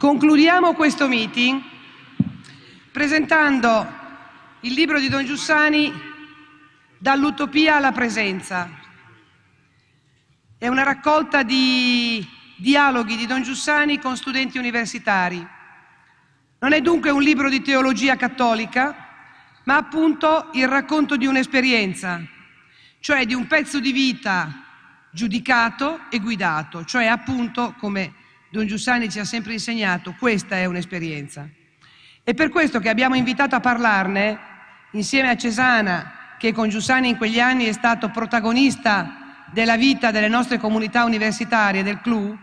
Concludiamo questo meeting presentando il libro di Don Giussani Dall'utopia alla presenza. È una raccolta di dialoghi di Don Giussani con studenti universitari. Non è dunque un libro di teologia cattolica, ma appunto il racconto di un'esperienza, cioè di un pezzo di vita giudicato e guidato, cioè appunto, come Don Giussani ci ha sempre insegnato, questa è un'esperienza. È per questo che abbiamo invitato a parlarne, insieme a Cesana, che con Giussani in quegli anni è stato protagonista della vita delle nostre comunità universitarie, del CLU,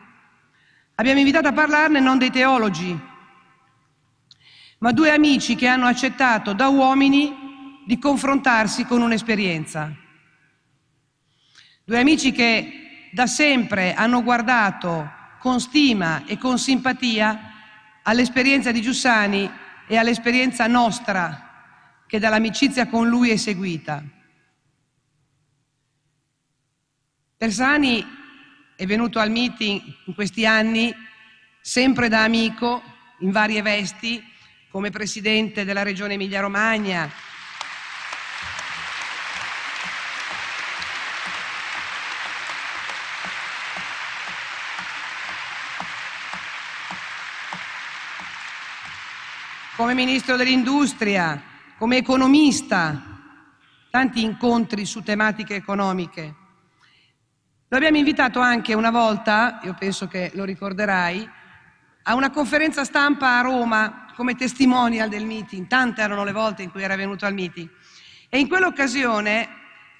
abbiamo invitato a parlarne non dei teologi, ma due amici che hanno accettato da uomini di confrontarsi con un'esperienza. Due amici che da sempre hanno guardato con stima e con simpatia all'esperienza di Giussani e all'esperienza nostra che dall'amicizia con lui è seguita. Persani è venuto al meeting in questi anni sempre da amico in varie vesti come presidente della regione Emilia-Romagna come ministro dell'industria, come economista, tanti incontri su tematiche economiche. Lo abbiamo invitato anche una volta, io penso che lo ricorderai, a una conferenza stampa a Roma come testimonial del meeting, tante erano le volte in cui era venuto al meeting. E in quell'occasione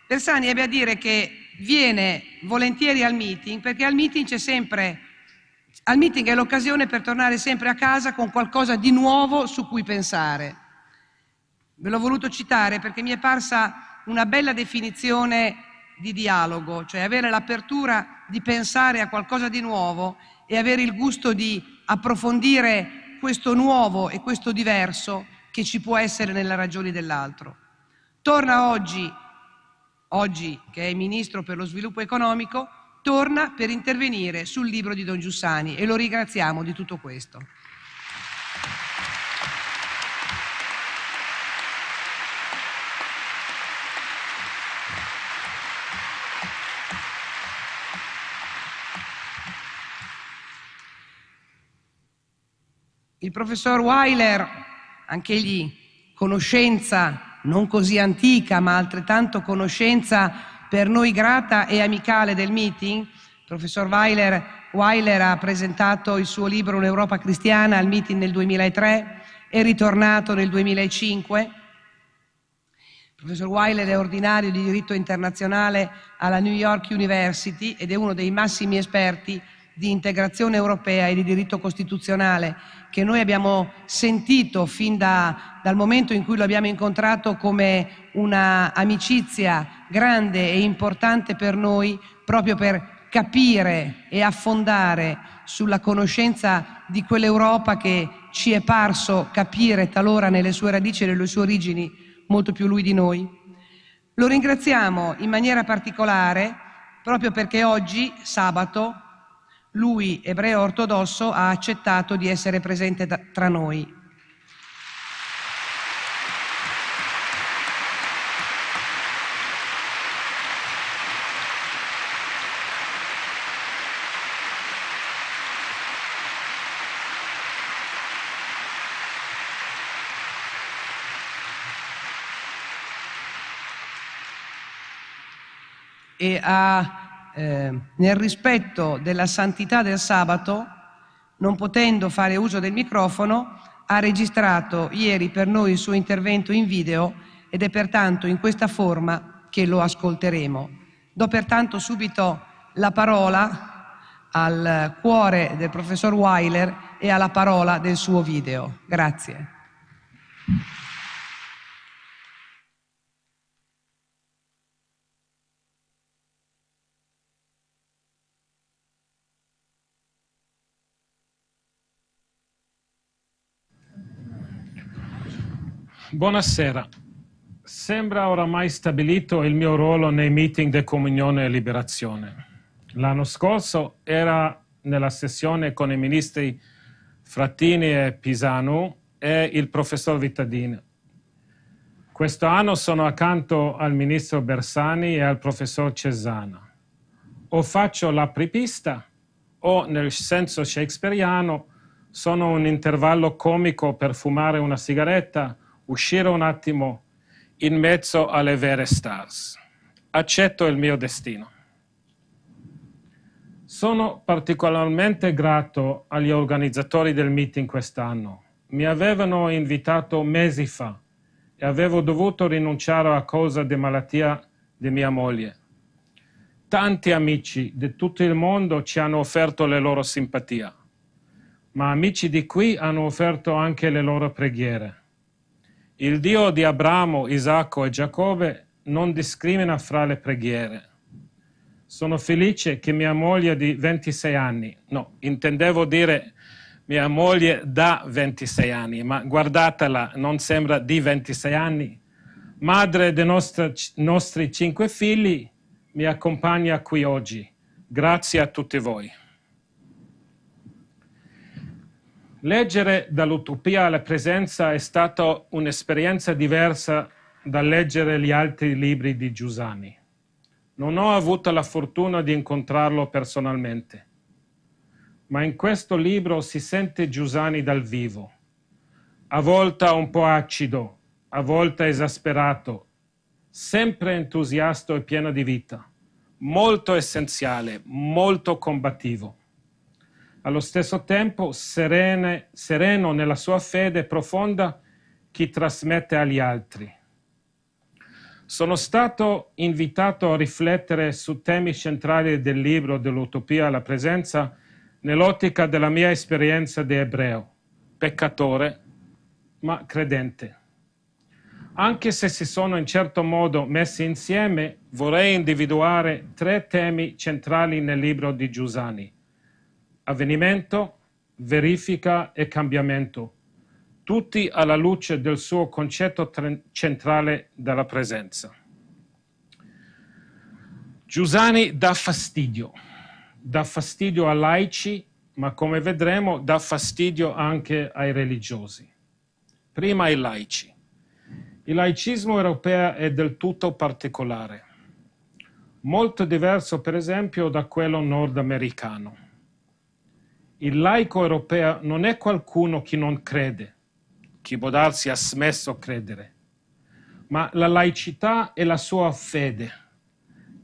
Bersani ebbe a dire che viene volentieri al meeting perché al meeting c'è sempre al meeting è l'occasione per tornare sempre a casa con qualcosa di nuovo su cui pensare. Ve l'ho voluto citare perché mi è parsa una bella definizione di dialogo, cioè avere l'apertura di pensare a qualcosa di nuovo e avere il gusto di approfondire questo nuovo e questo diverso che ci può essere nelle ragioni dell'altro. Torna oggi, oggi che è Ministro per lo Sviluppo Economico, torna per intervenire sul libro di Don Giussani e lo ringraziamo di tutto questo. Il professor Weiler, anch'egli conoscenza non così antica, ma altrettanto conoscenza per noi grata e amicale del meeting. Il professor Weiler, Weiler ha presentato il suo libro Un'Europa cristiana al meeting nel 2003, è ritornato nel 2005. Il professor Weiler è ordinario di diritto internazionale alla New York University ed è uno dei massimi esperti di integrazione europea e di diritto costituzionale che noi abbiamo sentito fin da, dal momento in cui lo abbiamo incontrato come una amicizia grande e importante per noi proprio per capire e affondare sulla conoscenza di quell'Europa che ci è parso capire talora nelle sue radici e nelle sue origini molto più lui di noi. Lo ringraziamo in maniera particolare proprio perché oggi, sabato, lui, ebreo ortodosso, ha accettato di essere presente tra noi. e a, eh, nel rispetto della santità del sabato, non potendo fare uso del microfono, ha registrato ieri per noi il suo intervento in video ed è pertanto in questa forma che lo ascolteremo. Do pertanto subito la parola al cuore del professor Weiler e alla parola del suo video. Grazie. Buonasera. Sembra oramai stabilito il mio ruolo nei meeting di Comunione e Liberazione. L'anno scorso era nella sessione con i ministri Frattini e Pisano e il professor Vittadini. anno sono accanto al ministro Bersani e al professor Cesana. O faccio la prepista o, nel senso shakespeariano, sono un intervallo comico per fumare una sigaretta uscire un attimo in mezzo alle vere stars. Accetto il mio destino. Sono particolarmente grato agli organizzatori del meeting quest'anno. Mi avevano invitato mesi fa e avevo dovuto rinunciare a causa di malattia di mia moglie. Tanti amici di tutto il mondo ci hanno offerto le loro simpatia, ma amici di qui hanno offerto anche le loro preghiere. Il Dio di Abramo, Isacco e Giacobbe non discrimina fra le preghiere. Sono felice che mia moglie di 26 anni, no, intendevo dire mia moglie da 26 anni, ma guardatela, non sembra di 26 anni, madre dei nostri, nostri cinque figli, mi accompagna qui oggi. Grazie a tutti voi. Leggere dall'utopia alla presenza è stata un'esperienza diversa da leggere gli altri libri di Giussani. Non ho avuto la fortuna di incontrarlo personalmente, ma in questo libro si sente Giussani dal vivo, a volte un po' acido, a volte esasperato, sempre entusiasta e pieno di vita, molto essenziale, molto combattivo allo stesso tempo serene, sereno nella sua fede profonda che trasmette agli altri. Sono stato invitato a riflettere su temi centrali del libro dell'utopia alla presenza nell'ottica della mia esperienza di ebreo, peccatore, ma credente. Anche se si sono in certo modo messi insieme, vorrei individuare tre temi centrali nel libro di Giussani avvenimento, verifica e cambiamento, tutti alla luce del suo concetto centrale della presenza. Giussani dà fastidio, dà fastidio a laici, ma come vedremo dà fastidio anche ai religiosi. Prima ai laici. Il laicismo europeo è del tutto particolare, molto diverso per esempio da quello nordamericano. Il laico europeo non è qualcuno che non crede, chi può darsi ha smesso credere, ma la laicità è la sua fede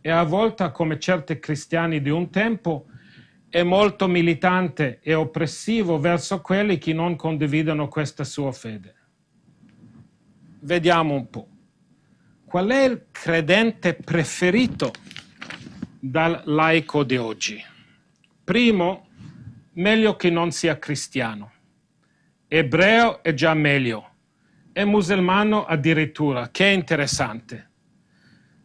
e a volte, come certi cristiani di un tempo, è molto militante e oppressivo verso quelli che non condividono questa sua fede. Vediamo un po'. Qual è il credente preferito dal laico di oggi? Primo, meglio che non sia cristiano. Ebreo è già meglio. E musulmano addirittura, che è interessante.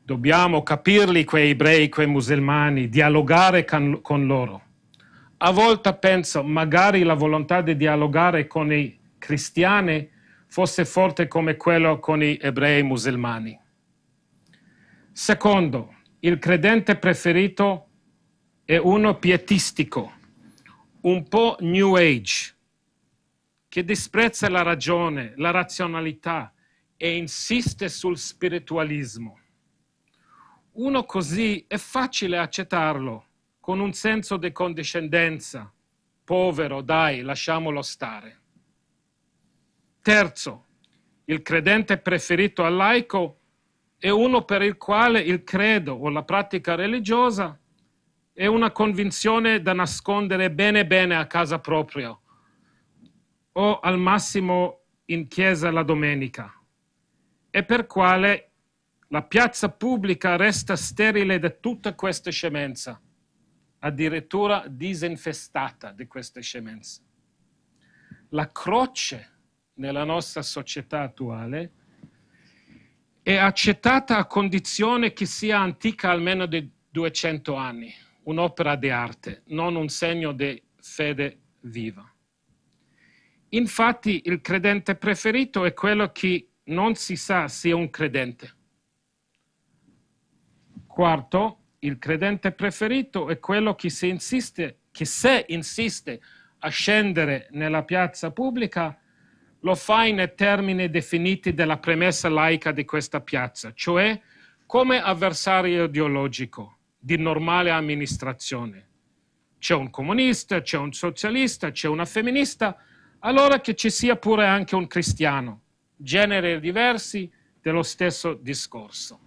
Dobbiamo capirli quei ebrei, quei musulmani, dialogare con loro. A volte penso, magari la volontà di dialogare con i cristiani fosse forte come quello con gli ebrei musulmani. Secondo, il credente preferito è uno pietistico un po' New Age, che disprezza la ragione, la razionalità e insiste sul spiritualismo. Uno così è facile accettarlo, con un senso di condiscendenza. Povero, dai, lasciamolo stare. Terzo, il credente preferito al laico è uno per il quale il credo o la pratica religiosa è una convinzione da nascondere bene bene a casa propria o al massimo in chiesa la domenica e per quale la piazza pubblica resta sterile da tutta questa scemenza, addirittura disinfestata di questa scemenza. La croce nella nostra società attuale è accettata a condizione che sia antica almeno di 200 anni un'opera di arte, non un segno di fede viva. Infatti il credente preferito è quello che non si sa sia un credente. Quarto, il credente preferito è quello che, si insiste, che se insiste a scendere nella piazza pubblica, lo fa in termini definiti della premessa laica di questa piazza, cioè come avversario ideologico di normale amministrazione. C'è un comunista, c'è un socialista, c'è una femminista, allora che ci sia pure anche un cristiano, generi diversi dello stesso discorso.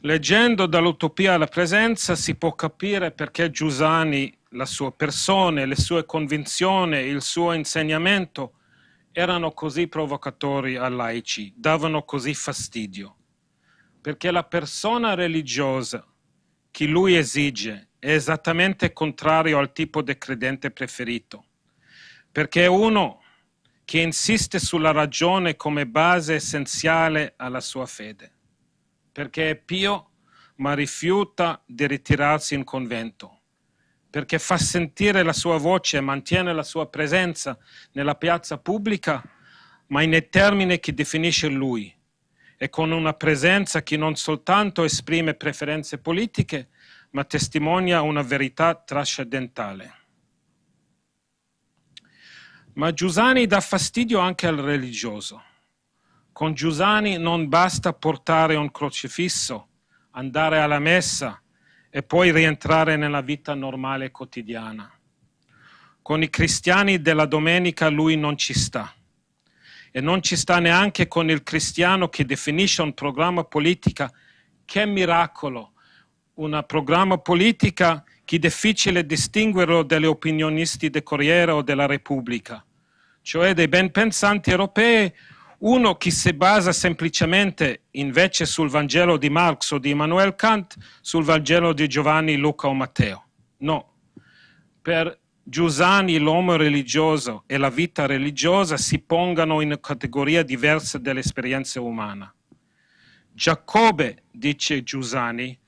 Leggendo dall'utopia alla presenza si può capire perché Giussani, la sua persona, le sue convinzioni, il suo insegnamento erano così provocatori a laici, davano così fastidio. Perché la persona religiosa chi lui esige è esattamente contrario al tipo di credente preferito, perché è uno che insiste sulla ragione come base essenziale alla sua fede, perché è pio ma rifiuta di ritirarsi in convento, perché fa sentire la sua voce e mantiene la sua presenza nella piazza pubblica, ma nei termini che definisce lui, e con una presenza che non soltanto esprime preferenze politiche, ma testimonia una verità trascendentale. Ma Giusani dà fastidio anche al religioso. Con Giusani non basta portare un crocifisso, andare alla messa e poi rientrare nella vita normale quotidiana. Con i cristiani della domenica lui non ci sta e non ci sta neanche con il cristiano che definisce un programma politico. Che miracolo! Un programma politico che è difficile distinguerlo dagli opinionisti del Corriere o della Repubblica, cioè dei ben pensanti europei, uno che si basa semplicemente invece sul Vangelo di Marx o di Immanuel Kant, sul Vangelo di Giovanni, Luca o Matteo. No, per Giussani, l'uomo religioso e la vita religiosa si pongano in categorie diverse dell'esperienza umana. Giacobbe, dice Giussani,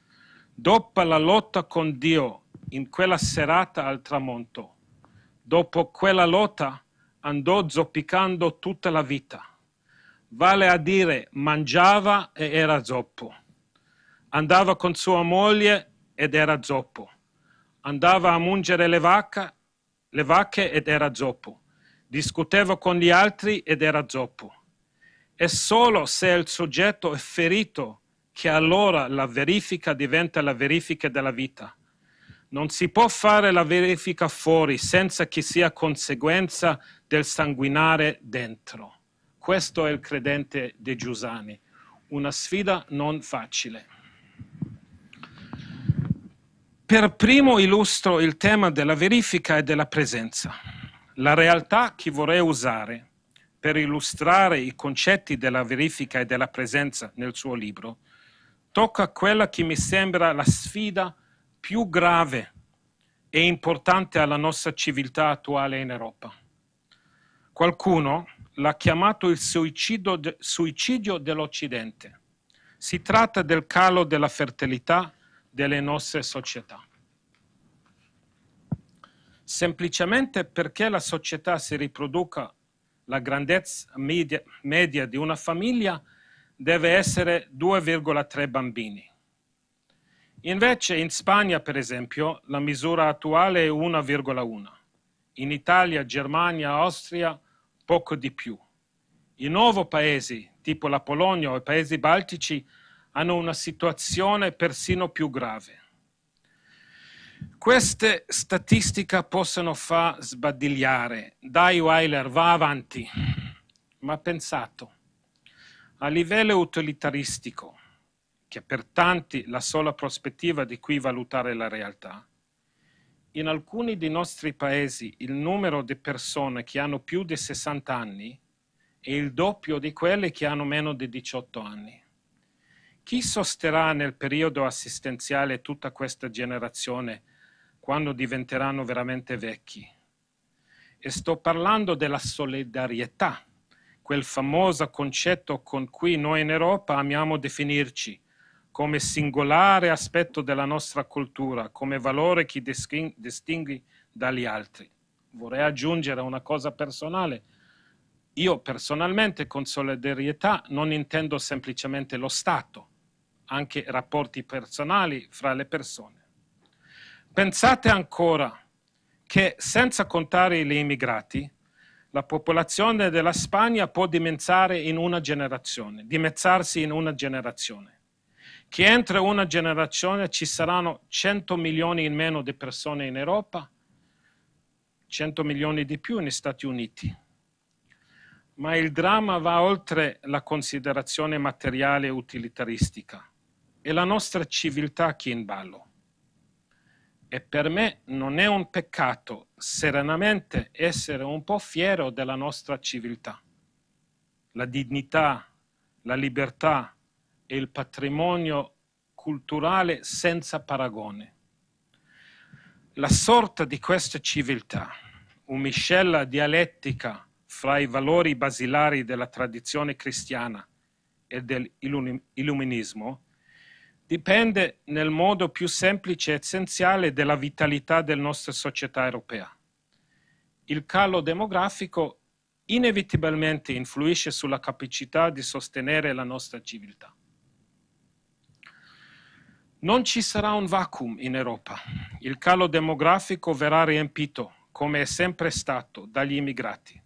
dopo la lotta con Dio in quella serata al tramonto, dopo quella lotta andò zoppicando tutta la vita, vale a dire mangiava e era zoppo, andava con sua moglie ed era zoppo, andava a mungere le vacche le vacche ed era zoppo. Discutevo con gli altri ed era zoppo. È solo se il soggetto è ferito che allora la verifica diventa la verifica della vita. Non si può fare la verifica fuori senza che sia conseguenza del sanguinare dentro. Questo è il credente De Giusani. Una sfida non facile. Per primo illustro il tema della verifica e della presenza, la realtà che vorrei usare per illustrare i concetti della verifica e della presenza nel suo libro, tocca quella che mi sembra la sfida più grave e importante alla nostra civiltà attuale in Europa. Qualcuno l'ha chiamato il suicidio, dell'Occidente. Si tratta del calo della fertilità delle nostre società. Semplicemente perché la società si riproduca la grandezza media, media di una famiglia deve essere 2,3 bambini. Invece in Spagna, per esempio, la misura attuale è 1,1. In Italia, Germania, Austria, poco di più. I nuovi paesi, tipo la Polonia o i paesi baltici, hanno una situazione persino più grave. Queste statistiche possono far sbadigliare. Dai Weiler, va avanti. Ma pensato, a livello utilitaristico, che per tanti la sola prospettiva di cui valutare la realtà, in alcuni dei nostri paesi il numero di persone che hanno più di 60 anni è il doppio di quelle che hanno meno di 18 anni. Chi sosterrà nel periodo assistenziale tutta questa generazione quando diventeranno veramente vecchi? E sto parlando della solidarietà, quel famoso concetto con cui noi in Europa amiamo definirci come singolare aspetto della nostra cultura, come valore che distingui dagli altri. Vorrei aggiungere una cosa personale. Io personalmente con solidarietà non intendo semplicemente lo Stato, anche rapporti personali fra le persone. Pensate ancora che senza contare gli immigrati, la popolazione della Spagna può dimezzare in una generazione, dimezzarsi in una generazione. Che entro una generazione ci saranno 100 milioni in meno di persone in Europa, 100 milioni di più negli Stati Uniti. Ma il dramma va oltre la considerazione materiale utilitaristica è la nostra civiltà che è in ballo. E per me non è un peccato serenamente essere un po' fiero della nostra civiltà. La dignità, la libertà e il patrimonio culturale senza paragone. La sorta di questa civiltà, una miscela dialettica fra i valori basilari della tradizione cristiana e dell'illuminismo, dipende nel modo più semplice e essenziale dalla vitalità della nostra società europea. Il calo demografico inevitabilmente influisce sulla capacità di sostenere la nostra civiltà. Non ci sarà un vacuum in Europa. Il calo demografico verrà riempito, come è sempre stato, dagli immigrati.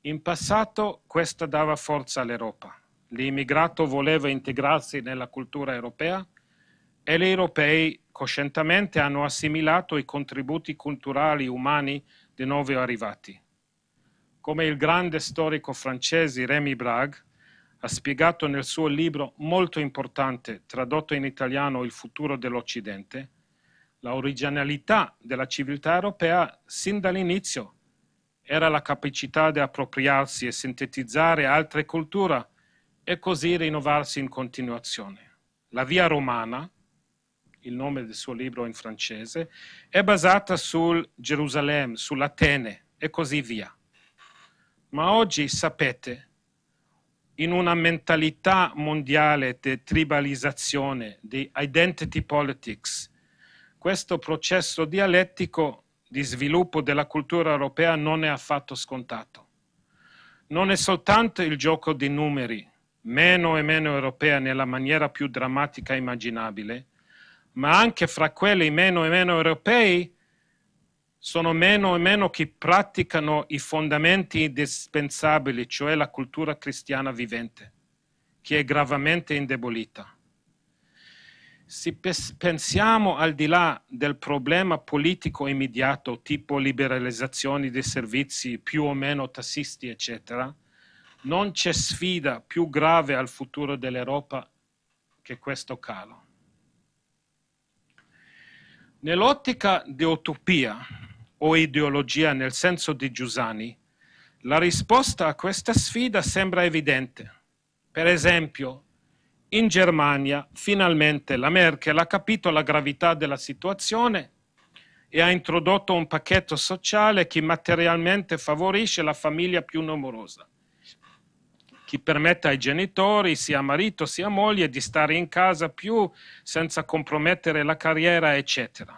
In passato questa dava forza all'Europa, l'immigrato voleva integrarsi nella cultura europea e gli europei coscientemente hanno assimilato i contributi culturali umani dei nuovi arrivati. Come il grande storico francese Rémy Brague ha spiegato nel suo libro molto importante, tradotto in italiano Il futuro dell'Occidente, la originalità della civiltà europea sin dall'inizio era la capacità di appropriarsi e sintetizzare altre culture e così rinnovarsi in continuazione. La via romana, il nome del suo libro in francese, è basata sul Gerusalemme, sull'Atene e così via. Ma oggi sapete, in una mentalità mondiale di tribalizzazione, di identity politics, questo processo dialettico di sviluppo della cultura europea non è affatto scontato. Non è soltanto il gioco di numeri, meno e meno europea nella maniera più drammatica immaginabile, ma anche fra quelli meno e meno europei sono meno e meno chi praticano i fondamenti indispensabili, cioè la cultura cristiana vivente, che è gravemente indebolita. Se pensiamo al di là del problema politico immediato, tipo liberalizzazioni dei servizi più o meno tassisti, eccetera, non c'è sfida più grave al futuro dell'Europa che questo calo. Nell'ottica di utopia o ideologia nel senso di Giussani, la risposta a questa sfida sembra evidente. Per esempio, in Germania finalmente la Merkel ha capito la gravità della situazione e ha introdotto un pacchetto sociale che materialmente favorisce la famiglia più numerosa chi permette ai genitori, sia marito sia moglie, di stare in casa più senza compromettere la carriera, eccetera.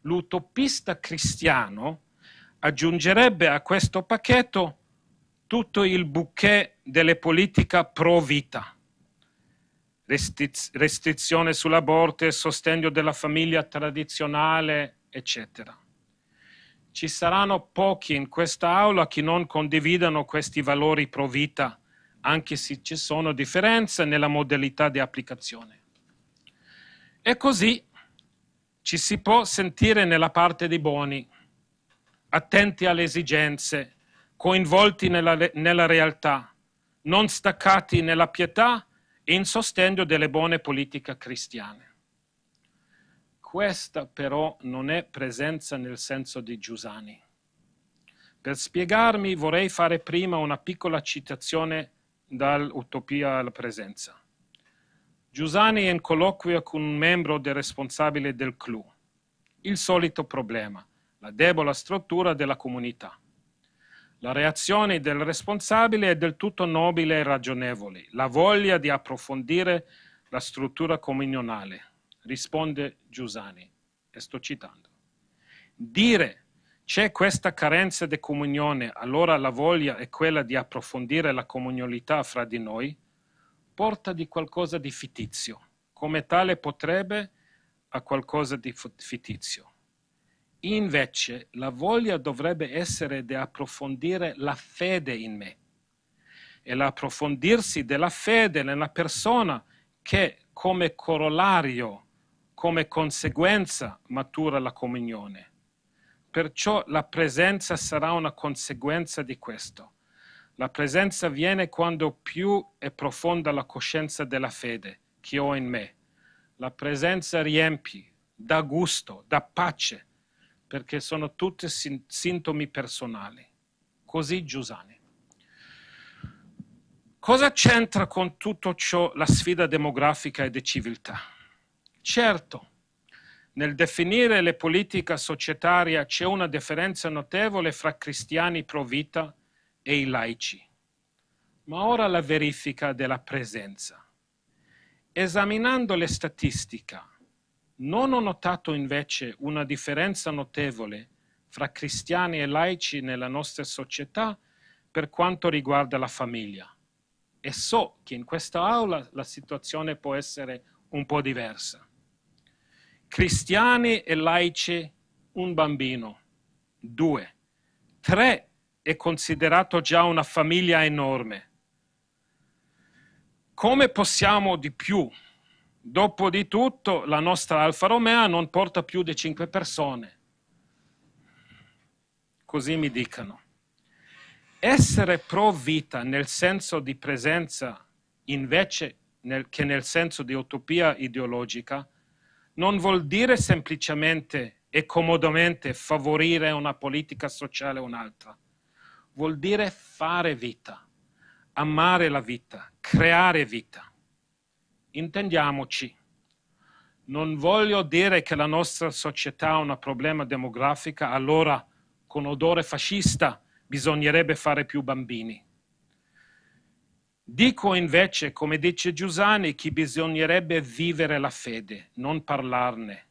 L'utopista cristiano aggiungerebbe a questo pacchetto tutto il bouquet delle politiche pro vita. Restrizione sull'aborto, e sostegno della famiglia tradizionale, eccetera ci saranno pochi in questa aula che non condividano questi valori pro vita, anche se ci sono differenze nella modalità di applicazione. E così ci si può sentire nella parte dei buoni, attenti alle esigenze, coinvolti nella, nella realtà, non staccati nella pietà e in sostegno delle buone politiche cristiane. Questa però non è presenza nel senso di Giusani. Per spiegarmi vorrei fare prima una piccola citazione dall'Utopia alla presenza. Giusani è in colloquio con un membro del responsabile del CLU. Il solito problema, la debola struttura della comunità. La reazione del responsabile è del tutto nobile e ragionevole, la voglia di approfondire la struttura comunionale, risponde Giussani, e sto citando. Dire c'è questa carenza di comunione, allora la voglia è quella di approfondire la comunionità fra di noi, porta di qualcosa di fittizio, come tale potrebbe a qualcosa di fittizio. Invece la voglia dovrebbe essere di approfondire la fede in me e l'approfondirsi della fede nella persona che come corollario come conseguenza matura la comunione. Perciò la presenza sarà una conseguenza di questo. La presenza viene quando più è profonda la coscienza della fede che ho in me. La presenza riempie, dà gusto, dà pace, perché sono tutti sintomi personali. Così Giuseppe. Cosa c'entra con tutto ciò la sfida demografica e di civiltà? Certo, nel definire le politiche societarie c'è una differenza notevole fra cristiani pro vita e i laici. Ma ora la verifica della presenza. Esaminando le statistiche, non ho notato invece una differenza notevole fra cristiani e laici nella nostra società per quanto riguarda la famiglia. E so che in questa aula la situazione può essere un po' diversa cristiani e laici un bambino, due, tre è considerato già una famiglia enorme. Come possiamo di più? Dopo di tutto, la nostra Alfa Romeo non porta più di cinque persone. Così mi dicono. Essere pro vita nel senso di presenza invece nel, che nel senso di utopia ideologica non vuol dire semplicemente e comodamente favorire una politica sociale o un'altra. Vuol dire fare vita, amare la vita, creare vita. Intendiamoci. Non voglio dire che la nostra società ha un problema demografico, allora con odore fascista bisognerebbe fare più bambini. Dico invece, come dice Giussani, che bisognerebbe vivere la fede, non parlarne.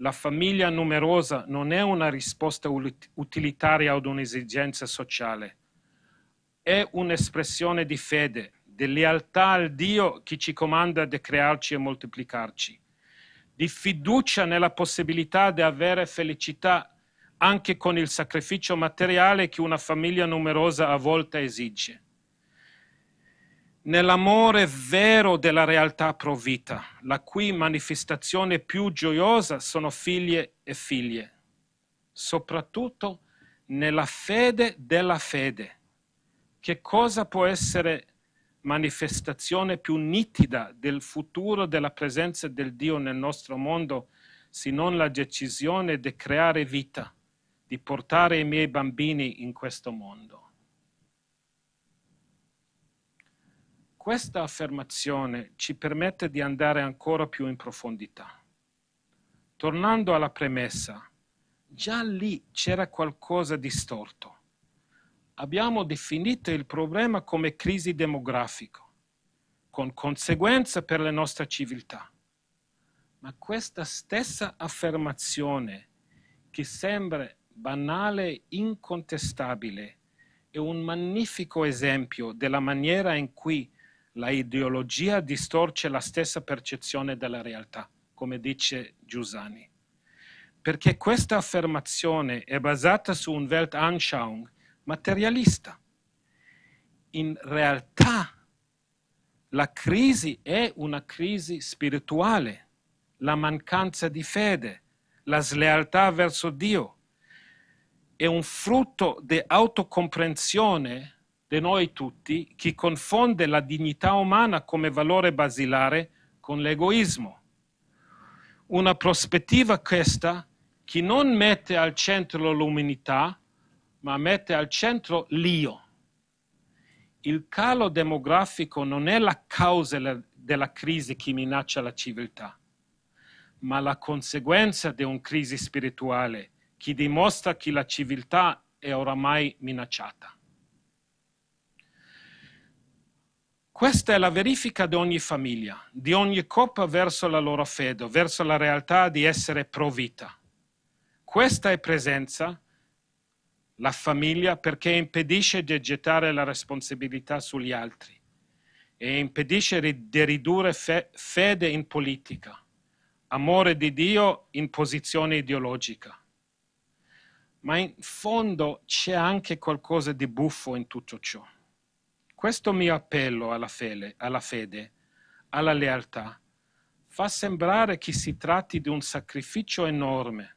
La famiglia numerosa non è una risposta utilitaria ad un'esigenza sociale, è un'espressione di fede, di lealtà al Dio che ci comanda di crearci e moltiplicarci, di fiducia nella possibilità di avere felicità anche con il sacrificio materiale che una famiglia numerosa a volte esige nell'amore vero della realtà provvita, la cui manifestazione più gioiosa sono figlie e figlie, soprattutto nella fede della fede. Che cosa può essere manifestazione più nitida del futuro della presenza del Dio nel nostro mondo se non la decisione di creare vita, di portare i miei bambini in questo mondo? Questa affermazione ci permette di andare ancora più in profondità. Tornando alla premessa, già lì c'era qualcosa di storto. Abbiamo definito il problema come crisi demografica, con conseguenze per la nostra civiltà. Ma questa stessa affermazione, che sembra banale e incontestabile, è un magnifico esempio della maniera in cui la ideologia distorce la stessa percezione della realtà, come dice Giussani. Perché questa affermazione è basata su un Weltanschauung materialista. In realtà la crisi è una crisi spirituale, la mancanza di fede, la slealtà verso Dio è un frutto di autocomprensione di noi tutti chi confonde la dignità umana come valore basilare con l'egoismo. Una prospettiva questa che non mette al centro l'umanità, ma mette al centro l'io. Il calo demografico non è la causa della crisi che minaccia la civiltà, ma la conseguenza di una crisi spirituale che dimostra che la civiltà è oramai minacciata. Questa è la verifica di ogni famiglia, di ogni coppa verso la loro fede, verso la realtà di essere pro vita. Questa è presenza, la famiglia, perché impedisce di gettare la responsabilità sugli altri e impedisce di ridurre fe- fede in politica, amore di Dio in posizione ideologica. Ma in fondo c'è anche qualcosa di buffo in tutto ciò. Questo mio appello alla fede, alla, fede, alla lealtà, fa sembrare che si tratti di un sacrificio enorme,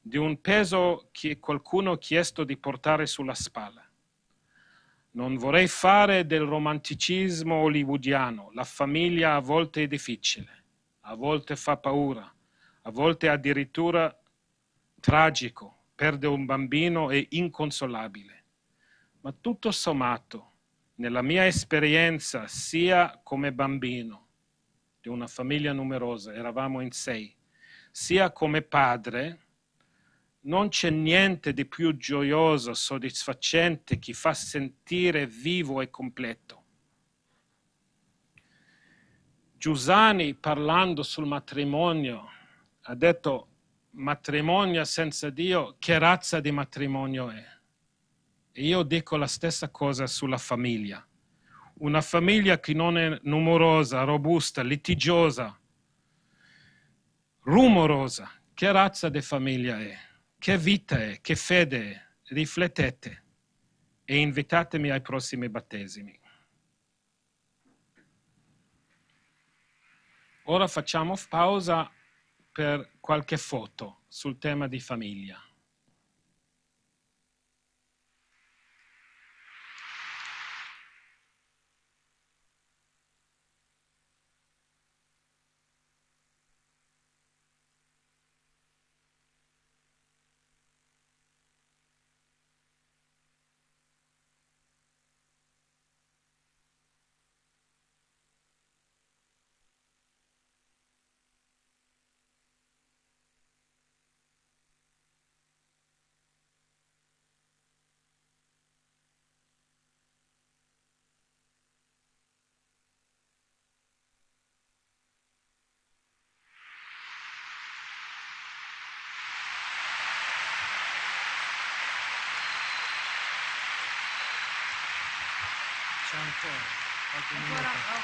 di un peso che qualcuno ha chiesto di portare sulla spalla. Non vorrei fare del romanticismo hollywoodiano, la famiglia a volte è difficile, a volte fa paura, a volte addirittura tragico, perde un bambino è inconsolabile. Ma tutto sommato, nella mia esperienza, sia come bambino di una famiglia numerosa, eravamo in sei, sia come padre, non c'è niente di più gioioso, soddisfacente che fa sentire vivo e completo. Giussani, parlando sul matrimonio, ha detto matrimonio senza Dio, che razza di matrimonio è? E Io dico la stessa cosa sulla famiglia. Una famiglia che non è numerosa, robusta, litigiosa, rumorosa, che razza di famiglia è? Che vita è? Che fede è? Riflettete e invitatemi ai prossimi battesimi. Ora facciamo pausa per qualche foto sul tema di famiglia. Ancora, ancora, ancora.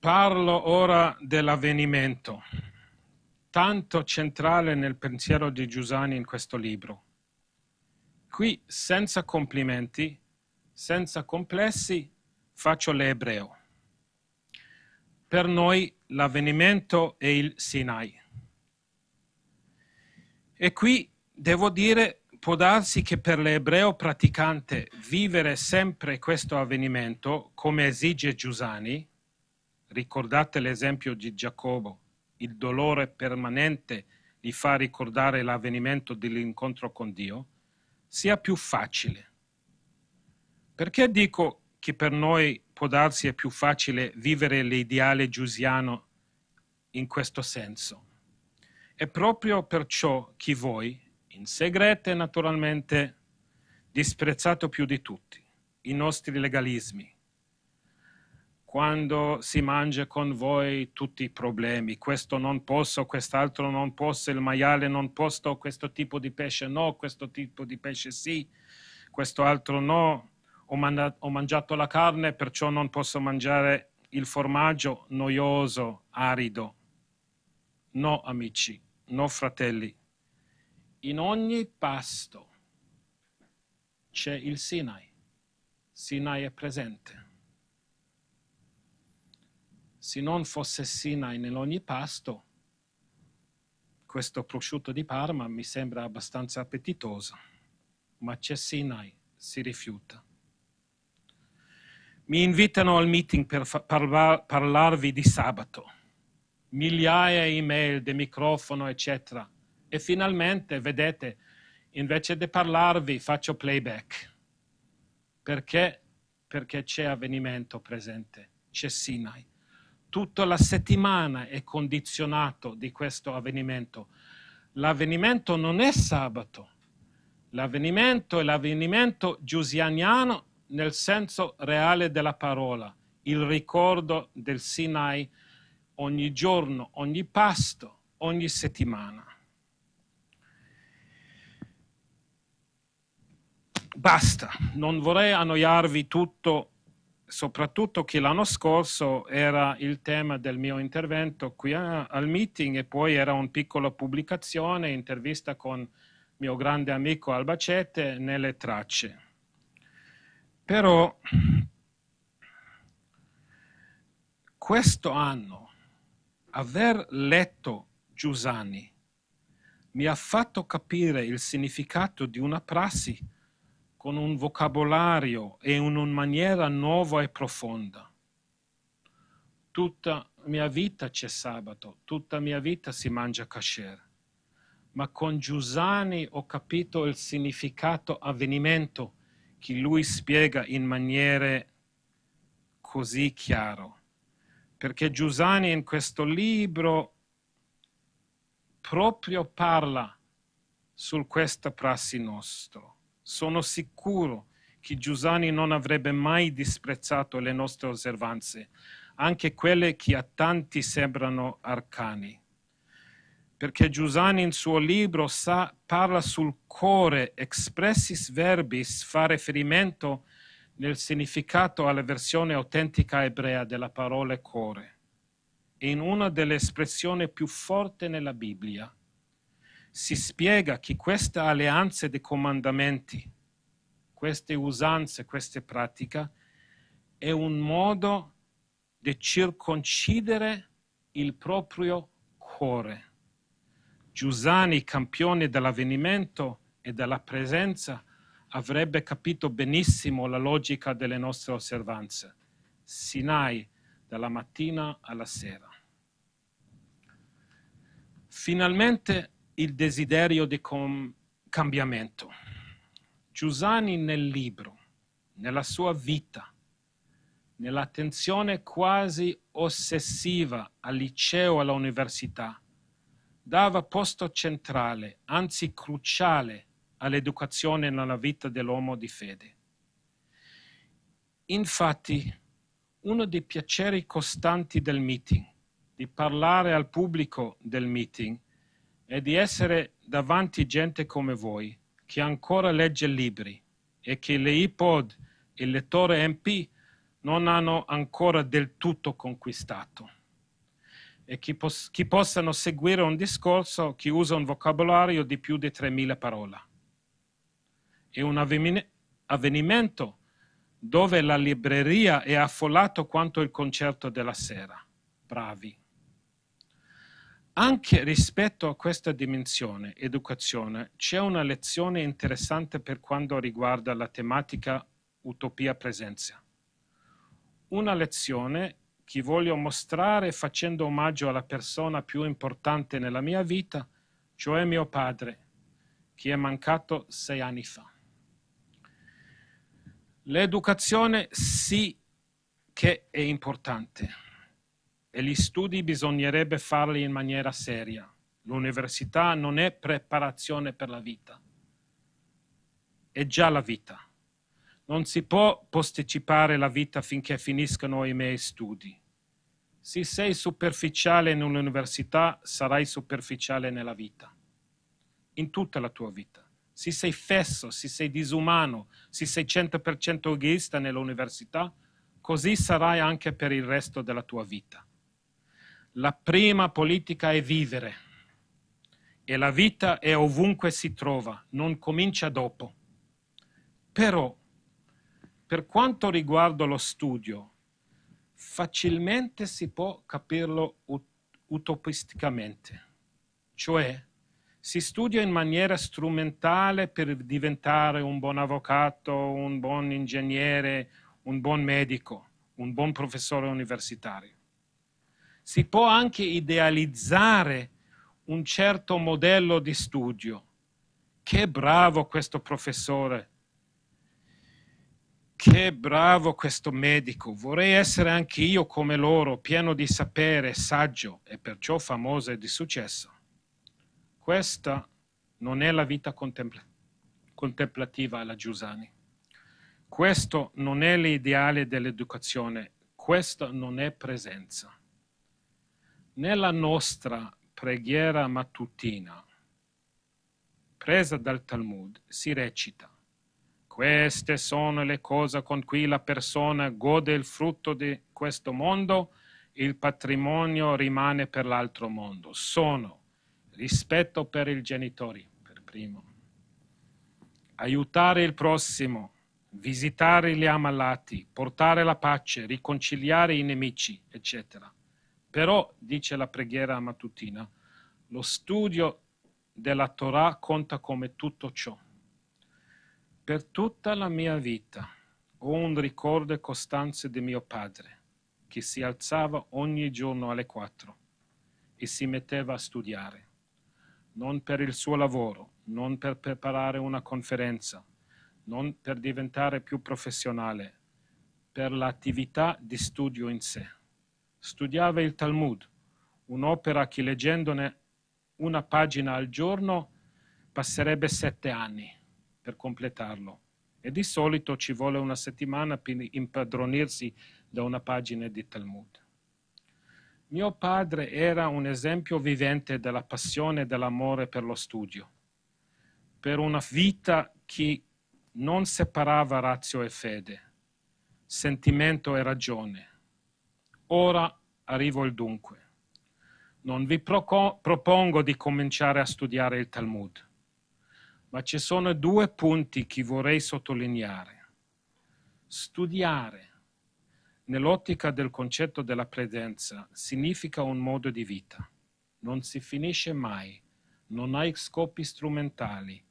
Parlo ora dell'avvenimento, tanto centrale nel pensiero di Giussani in questo libro. Qui, senza complimenti, senza complessi, faccio l'ebreo. Per noi l'avvenimento è il Sinai. E qui devo dire, può darsi che per l'ebreo praticante vivere sempre questo avvenimento, come esige Giusani, ricordate l'esempio di Giacobbo, il dolore permanente gli fa ricordare l'avvenimento dell'incontro con Dio, sia più facile. Perché dico che per noi può darsi è più facile vivere l'ideale giusiano in questo senso? E proprio perciò chi voi, in segreto e naturalmente disprezzato più di tutti, i nostri legalismi, quando si mangia con voi tutti i problemi, questo non posso, quest'altro non posso, il maiale non posso, questo tipo di pesce no, questo tipo di pesce sì, questo altro no, ho, mandato, ho mangiato la carne, perciò non posso mangiare il formaggio noioso, arido. No, amici, No, fratelli, in ogni pasto c'è il Sinai. Sinai è presente. Se non fosse Sinai in ogni pasto, questo prosciutto di Parma mi sembra abbastanza appetitoso, ma c'è Sinai, si rifiuta. Mi invitano al meeting per parlarvi di sabato migliaia di email, di microfono, eccetera. E finalmente, vedete, invece di parlarvi faccio playback. Perché? Perché c'è avvenimento presente, c'è Sinai. Tutta la settimana è condizionato di questo avvenimento. L'avvenimento non è sabato, l'avvenimento è l'avvenimento giusianiano nel senso reale della parola, il ricordo del Sinai ogni giorno, ogni pasto, ogni settimana. Basta, non vorrei annoiarvi tutto, soprattutto che l'anno scorso era il tema del mio intervento qui al meeting e poi era una piccola pubblicazione, intervista con mio grande amico Albacete nelle tracce. Però questo anno Aver letto Giussani mi ha fatto capire il significato di una prassi con un vocabolario e in una maniera nuova e profonda. Tutta mia vita c'è sabato, tutta mia vita si mangia kasher. Ma con Giussani ho capito il significato avvenimento che lui spiega in maniere così chiaro perché Giusani in questo libro proprio parla su questa prassi nostra. Sono sicuro che Giusani non avrebbe mai disprezzato le nostre osservanze, anche quelle che a tanti sembrano arcani perché Giusani in suo libro sa, parla sul cuore, expressis verbis, fa riferimento a nel significato alla versione autentica ebrea della parola cuore, in una delle espressioni più forti nella Bibbia. Si spiega che questa alleanza di comandamenti, queste usanze, queste pratiche, è un modo di circoncidere il proprio cuore. Giussani, campione dell'avvenimento e della presenza, avrebbe capito benissimo la logica delle nostre osservanze. Sinai dalla mattina alla sera. Finalmente il desiderio di cambiamento. Giussani nel libro, nella sua vita, nell'attenzione quasi ossessiva al liceo e all'università, dava posto centrale, anzi cruciale, all'educazione nella vita dell'uomo di fede. Infatti, uno dei piaceri costanti del meeting, di parlare al pubblico del meeting, è di essere davanti gente come voi, che ancora legge libri e che le iPod e il lettore MP non hanno ancora del tutto conquistato e che, pos- che possano seguire un discorso che usa un vocabolario di più di 3.000 parole è un avvenimento dove la libreria è affollata quanto il concerto della sera. Bravi. Anche rispetto a questa dimensione, educazione, c'è una lezione interessante per quanto riguarda la tematica utopia presenza. Una lezione che voglio mostrare facendo omaggio alla persona più importante nella mia vita, cioè mio padre, che è mancato sei anni fa. L'educazione sì che è importante e gli studi bisognerebbe farli in maniera seria. L'università non è preparazione per la vita, è già la vita. Non si può posticipare la vita finché finiscono i miei studi. Se sei superficiale in un'università, sarai superficiale nella vita, in tutta la tua vita se sei fesso, se sei disumano, se sei 100% egoista nell'università, così sarai anche per il resto della tua vita. La prima politica è vivere e la vita è ovunque si trova, non comincia dopo. Però, per quanto riguarda lo studio, facilmente si può capirlo ut- utopisticamente, cioè si studia in maniera strumentale per diventare un buon avvocato, un buon ingegnere, un buon medico, un buon professore universitario. Si può anche idealizzare un certo modello di studio. Che bravo questo professore, che bravo questo medico, vorrei essere anch'io come loro, pieno di sapere, saggio e perciò famoso e di successo. Questa non è la vita contemplativa alla Giusani. Questo non è l'ideale dell'educazione, questa non è presenza. Nella nostra preghiera mattutina, presa dal Talmud, si recita queste sono le cose con cui la persona gode il frutto di questo mondo, il patrimonio rimane per l'altro mondo. Sono rispetto per i genitori, per primo, aiutare il prossimo, visitare gli ammalati, portare la pace, riconciliare i nemici, eccetera. Però, dice la preghiera mattutina, lo studio della Torah conta come tutto ciò. Per tutta la mia vita ho un ricordo e costante di mio padre, che si alzava ogni giorno alle quattro e si metteva a studiare non per il suo lavoro, non per preparare una conferenza, non per diventare più professionale, per l'attività di studio in sé. Studiava il Talmud, un'opera che leggendone una pagina al giorno passerebbe sette anni per completarlo e di solito ci vuole una settimana per impadronirsi da una pagina di Talmud. Mio padre era un esempio vivente della passione e dell'amore per lo studio, per una vita che non separava razio e fede, sentimento e ragione. Ora arrivo il dunque. Non vi propongo di cominciare a studiare il Talmud, ma ci sono due punti che vorrei sottolineare. Studiare nell'ottica del concetto della presenza, significa un modo di vita. Non si finisce mai, non hai scopi strumentali,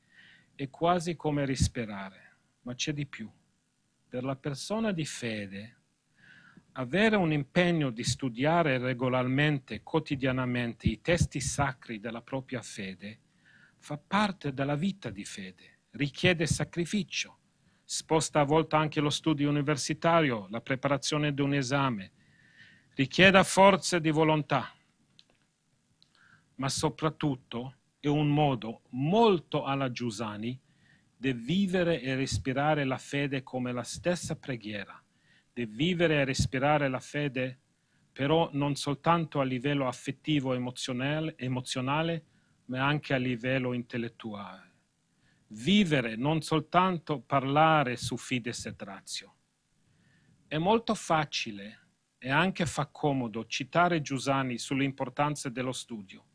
è quasi come risperare, ma c'è di più. Per la persona di fede, avere un impegno di studiare regolarmente, quotidianamente i testi sacri della propria fede fa parte della vita di fede, richiede sacrificio, sposta a volte anche lo studio universitario, la preparazione di un esame. Richieda forze di volontà, ma soprattutto è un modo molto alla Giusani di vivere e respirare la fede come la stessa preghiera, di vivere e respirare la fede però non soltanto a livello affettivo e emozionale ma anche a livello intellettuale vivere, non soltanto parlare su Fides et Ratio. È molto facile e anche fa comodo citare Giussani sull'importanza dello studio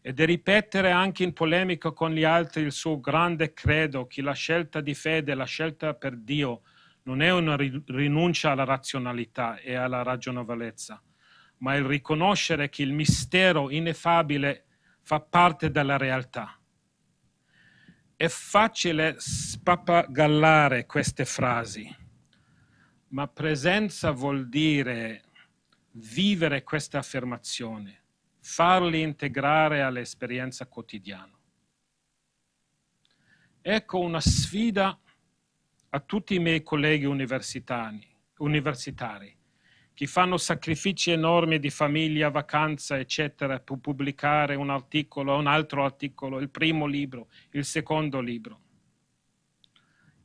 e di ripetere anche in polemica con gli altri il suo grande credo che la scelta di fede, la scelta per Dio, non è una rinuncia alla razionalità e alla ragionevolezza, ma il riconoscere che il mistero ineffabile fa parte della realtà è facile spappagallare queste frasi, ma presenza vuol dire vivere queste affermazioni, farli integrare all'esperienza quotidiana. Ecco una sfida a tutti i miei colleghi universitari chi fanno sacrifici enormi di famiglia, vacanza, eccetera, per pubblicare un articolo, un altro articolo, il primo libro, il secondo libro.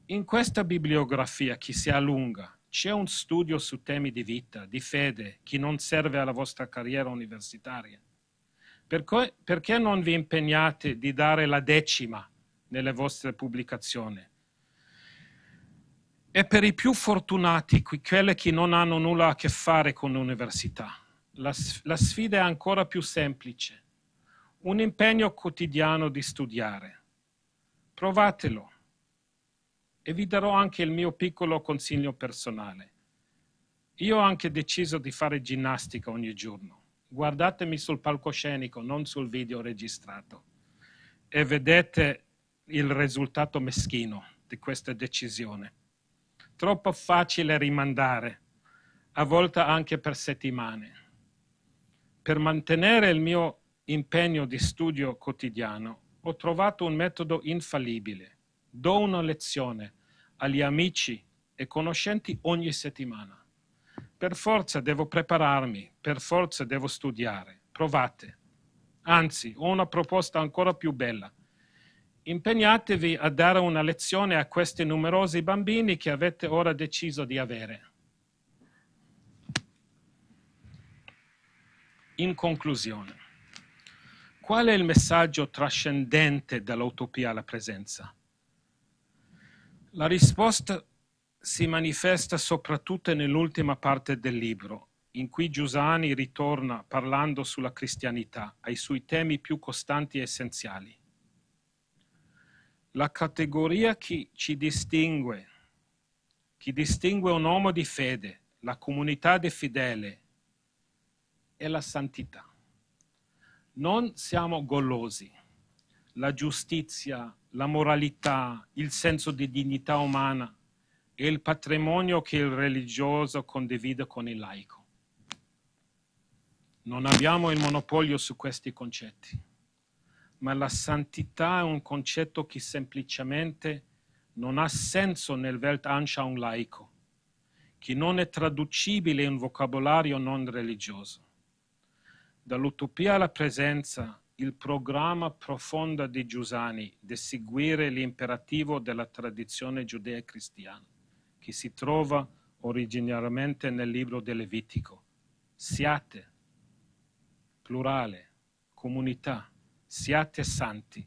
In questa bibliografia che si allunga c'è un studio su temi di vita, di fede, che non serve alla vostra carriera universitaria. Perché, perché non vi impegnate di dare la decima nelle vostre pubblicazioni? e per i più fortunati, quelli che non hanno nulla a che fare con l'università. La, la sfida è ancora più semplice. Un impegno quotidiano di studiare. Provatelo e vi darò anche il mio piccolo consiglio personale. Io ho anche deciso di fare ginnastica ogni giorno. Guardatemi sul palcoscenico, non sul video registrato, e vedete il risultato meschino di questa decisione troppo facile rimandare, a volte anche per settimane. Per mantenere il mio impegno di studio quotidiano ho trovato un metodo infallibile. Do una lezione agli amici e conoscenti ogni settimana. Per forza devo prepararmi, per forza devo studiare. Provate. Anzi, ho una proposta ancora più bella. Impegnatevi a dare una lezione a questi numerosi bambini che avete ora deciso di avere. In conclusione, qual è il messaggio trascendente dall'utopia alla presenza? La risposta si manifesta soprattutto nell'ultima parte del libro, in cui Giussani ritorna parlando sulla cristianità, ai suoi temi più costanti e essenziali la categoria che ci distingue, che distingue un uomo di fede, la comunità di fedeli, è la santità. Non siamo golosi. La giustizia, la moralità, il senso di dignità umana è il patrimonio che il religioso condivide con il laico. Non abbiamo il monopolio su questi concetti ma la santità è un concetto che semplicemente non ha senso nel Weltanschauung laico, che non è traducibile in vocabolario non religioso. Dall'utopia alla presenza, il programma profondo di Giussani di seguire l'imperativo della tradizione giudea cristiana, che si trova originariamente nel libro del Levitico. Siate, plurale, comunità Siate santi,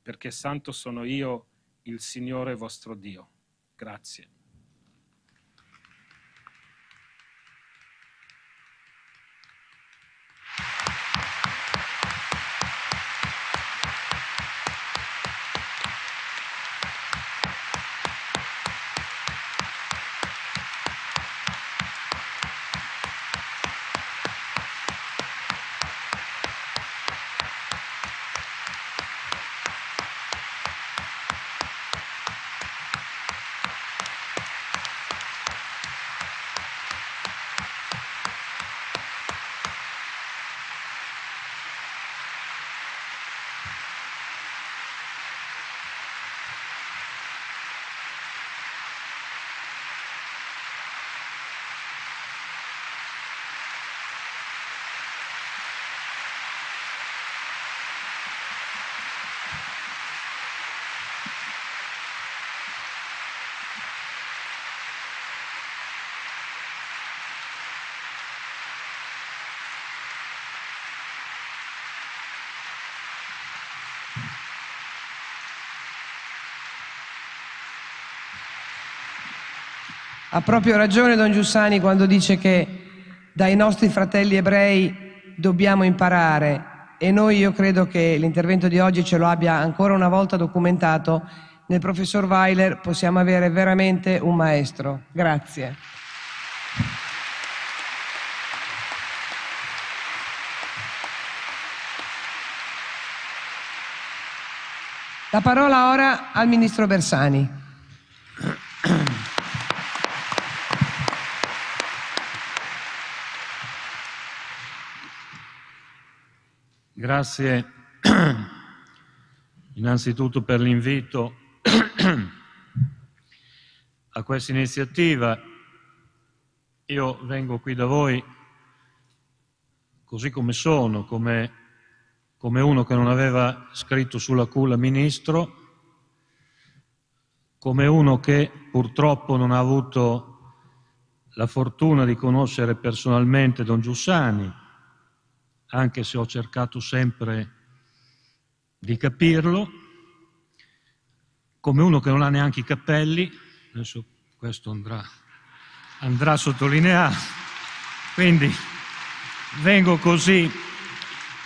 perché santo sono io, il Signore vostro Dio. Grazie. Ha proprio ragione Don Giussani quando dice che dai nostri fratelli ebrei dobbiamo imparare e noi io credo che l'intervento di oggi ce lo abbia ancora una volta documentato. Nel professor Weiler possiamo avere veramente un maestro. Grazie. La parola ora al ministro Bersani. Grazie innanzitutto per l'invito a questa iniziativa. Io vengo qui da voi così come sono, come, come uno che non aveva scritto sulla culla ministro, come uno che purtroppo non ha avuto la fortuna di conoscere personalmente Don Giussani, anche se ho cercato sempre di capirlo, come uno che non ha neanche i capelli, adesso questo andrà, andrà sottolineato, quindi vengo così,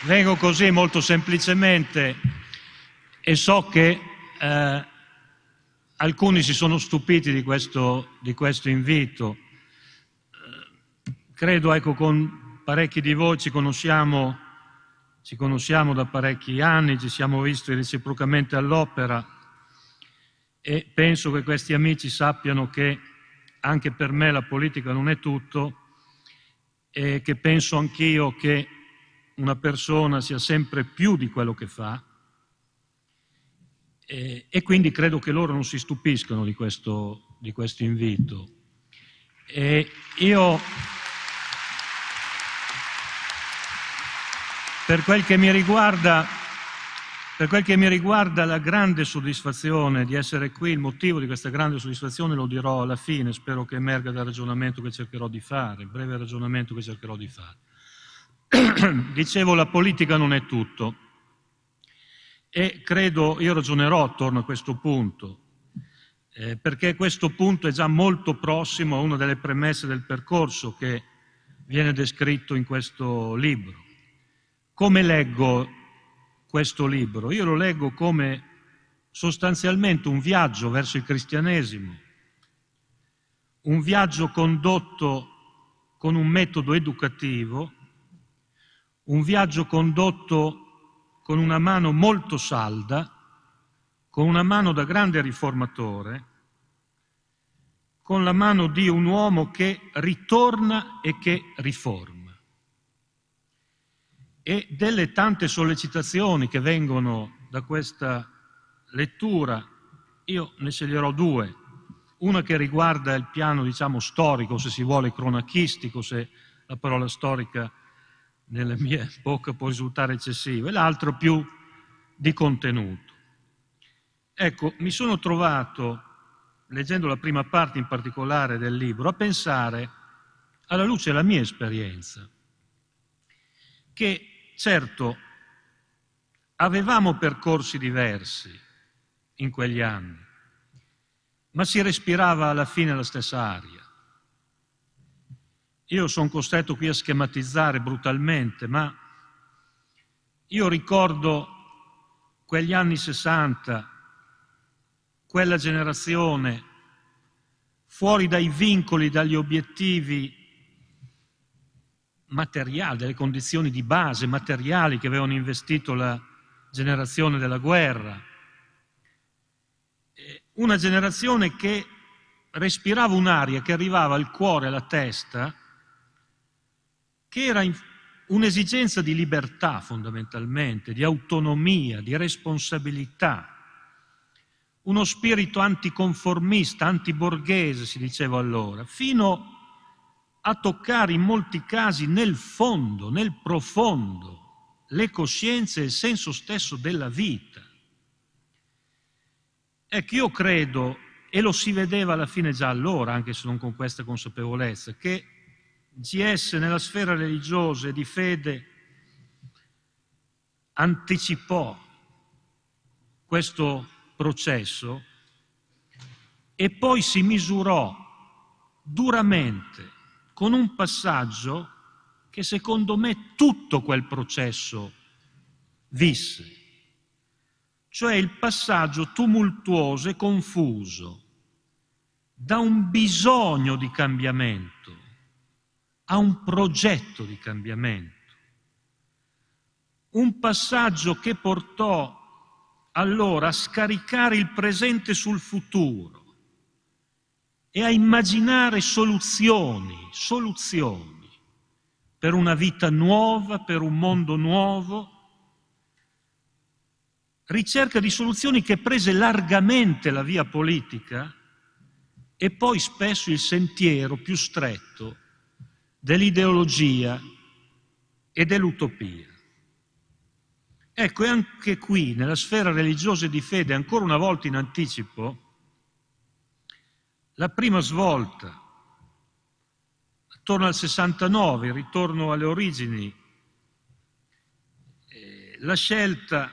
vengo così molto semplicemente e so che eh, alcuni si sono stupiti di questo, di questo invito. Eh, credo ecco, con parecchi di voi ci conosciamo, ci conosciamo da parecchi anni, ci siamo visti reciprocamente all'opera e penso che questi amici sappiano che anche per me la politica non è tutto e che penso anch'io che una persona sia sempre più di quello che fa e, e quindi credo che loro non si stupiscano di questo, di questo invito. E io Per quel, riguarda, per quel che mi riguarda la grande soddisfazione di essere qui, il motivo di questa grande soddisfazione lo dirò alla fine, spero che emerga dal ragionamento che cercherò di fare, il breve ragionamento che cercherò di fare. Dicevo, la politica non è tutto e credo, io ragionerò attorno a questo punto, eh, perché questo punto è già molto prossimo a una delle premesse del percorso che viene descritto in questo libro. Come leggo questo libro? Io lo leggo come sostanzialmente un viaggio verso il cristianesimo, un viaggio condotto con un metodo educativo, un viaggio condotto con una mano molto salda, con una mano da grande riformatore, con la mano di un uomo che ritorna e che riforma e delle tante sollecitazioni che vengono da questa lettura, io ne sceglierò due. Una che riguarda il piano, diciamo, storico, se si vuole, cronachistico, se la parola storica nella mia bocca può risultare eccessiva, e l'altra più di contenuto. Ecco, mi sono trovato, leggendo la prima parte in particolare del libro, a pensare, alla luce della mia esperienza, che certo, avevamo percorsi diversi in quegli anni, ma si respirava alla fine la stessa aria. Io sono costretto qui a schematizzare brutalmente, ma io ricordo quegli anni 60, quella generazione, fuori dai vincoli, dagli obiettivi materiali, delle condizioni di base materiali che avevano investito la generazione della guerra. Eh, una generazione che respirava un'aria che arrivava al cuore, alla testa, che era un'esigenza di libertà fondamentalmente, di autonomia, di responsabilità. Uno spirito anticonformista, antiborghese si diceva allora, fino a a toccare in molti casi nel fondo, nel profondo, le coscienze e il senso stesso della vita. Ecco, io credo, e lo si vedeva alla fine già allora, anche se non con questa consapevolezza, che GS nella sfera religiosa e di fede anticipò questo processo e poi si misurò duramente con un passaggio che secondo me tutto quel processo visse, cioè il passaggio tumultuoso e confuso da un bisogno di cambiamento a un progetto di cambiamento, un passaggio che portò allora a scaricare il presente sul futuro, e a immaginare soluzioni, soluzioni per una vita nuova, per un mondo nuovo, ricerca di soluzioni che prese largamente la via politica e poi spesso il sentiero più stretto dell'ideologia e dell'utopia. Ecco, e anche qui, nella sfera religiosa e di fede, ancora una volta in anticipo, la prima svolta, attorno al 69, il ritorno alle origini, eh, la scelta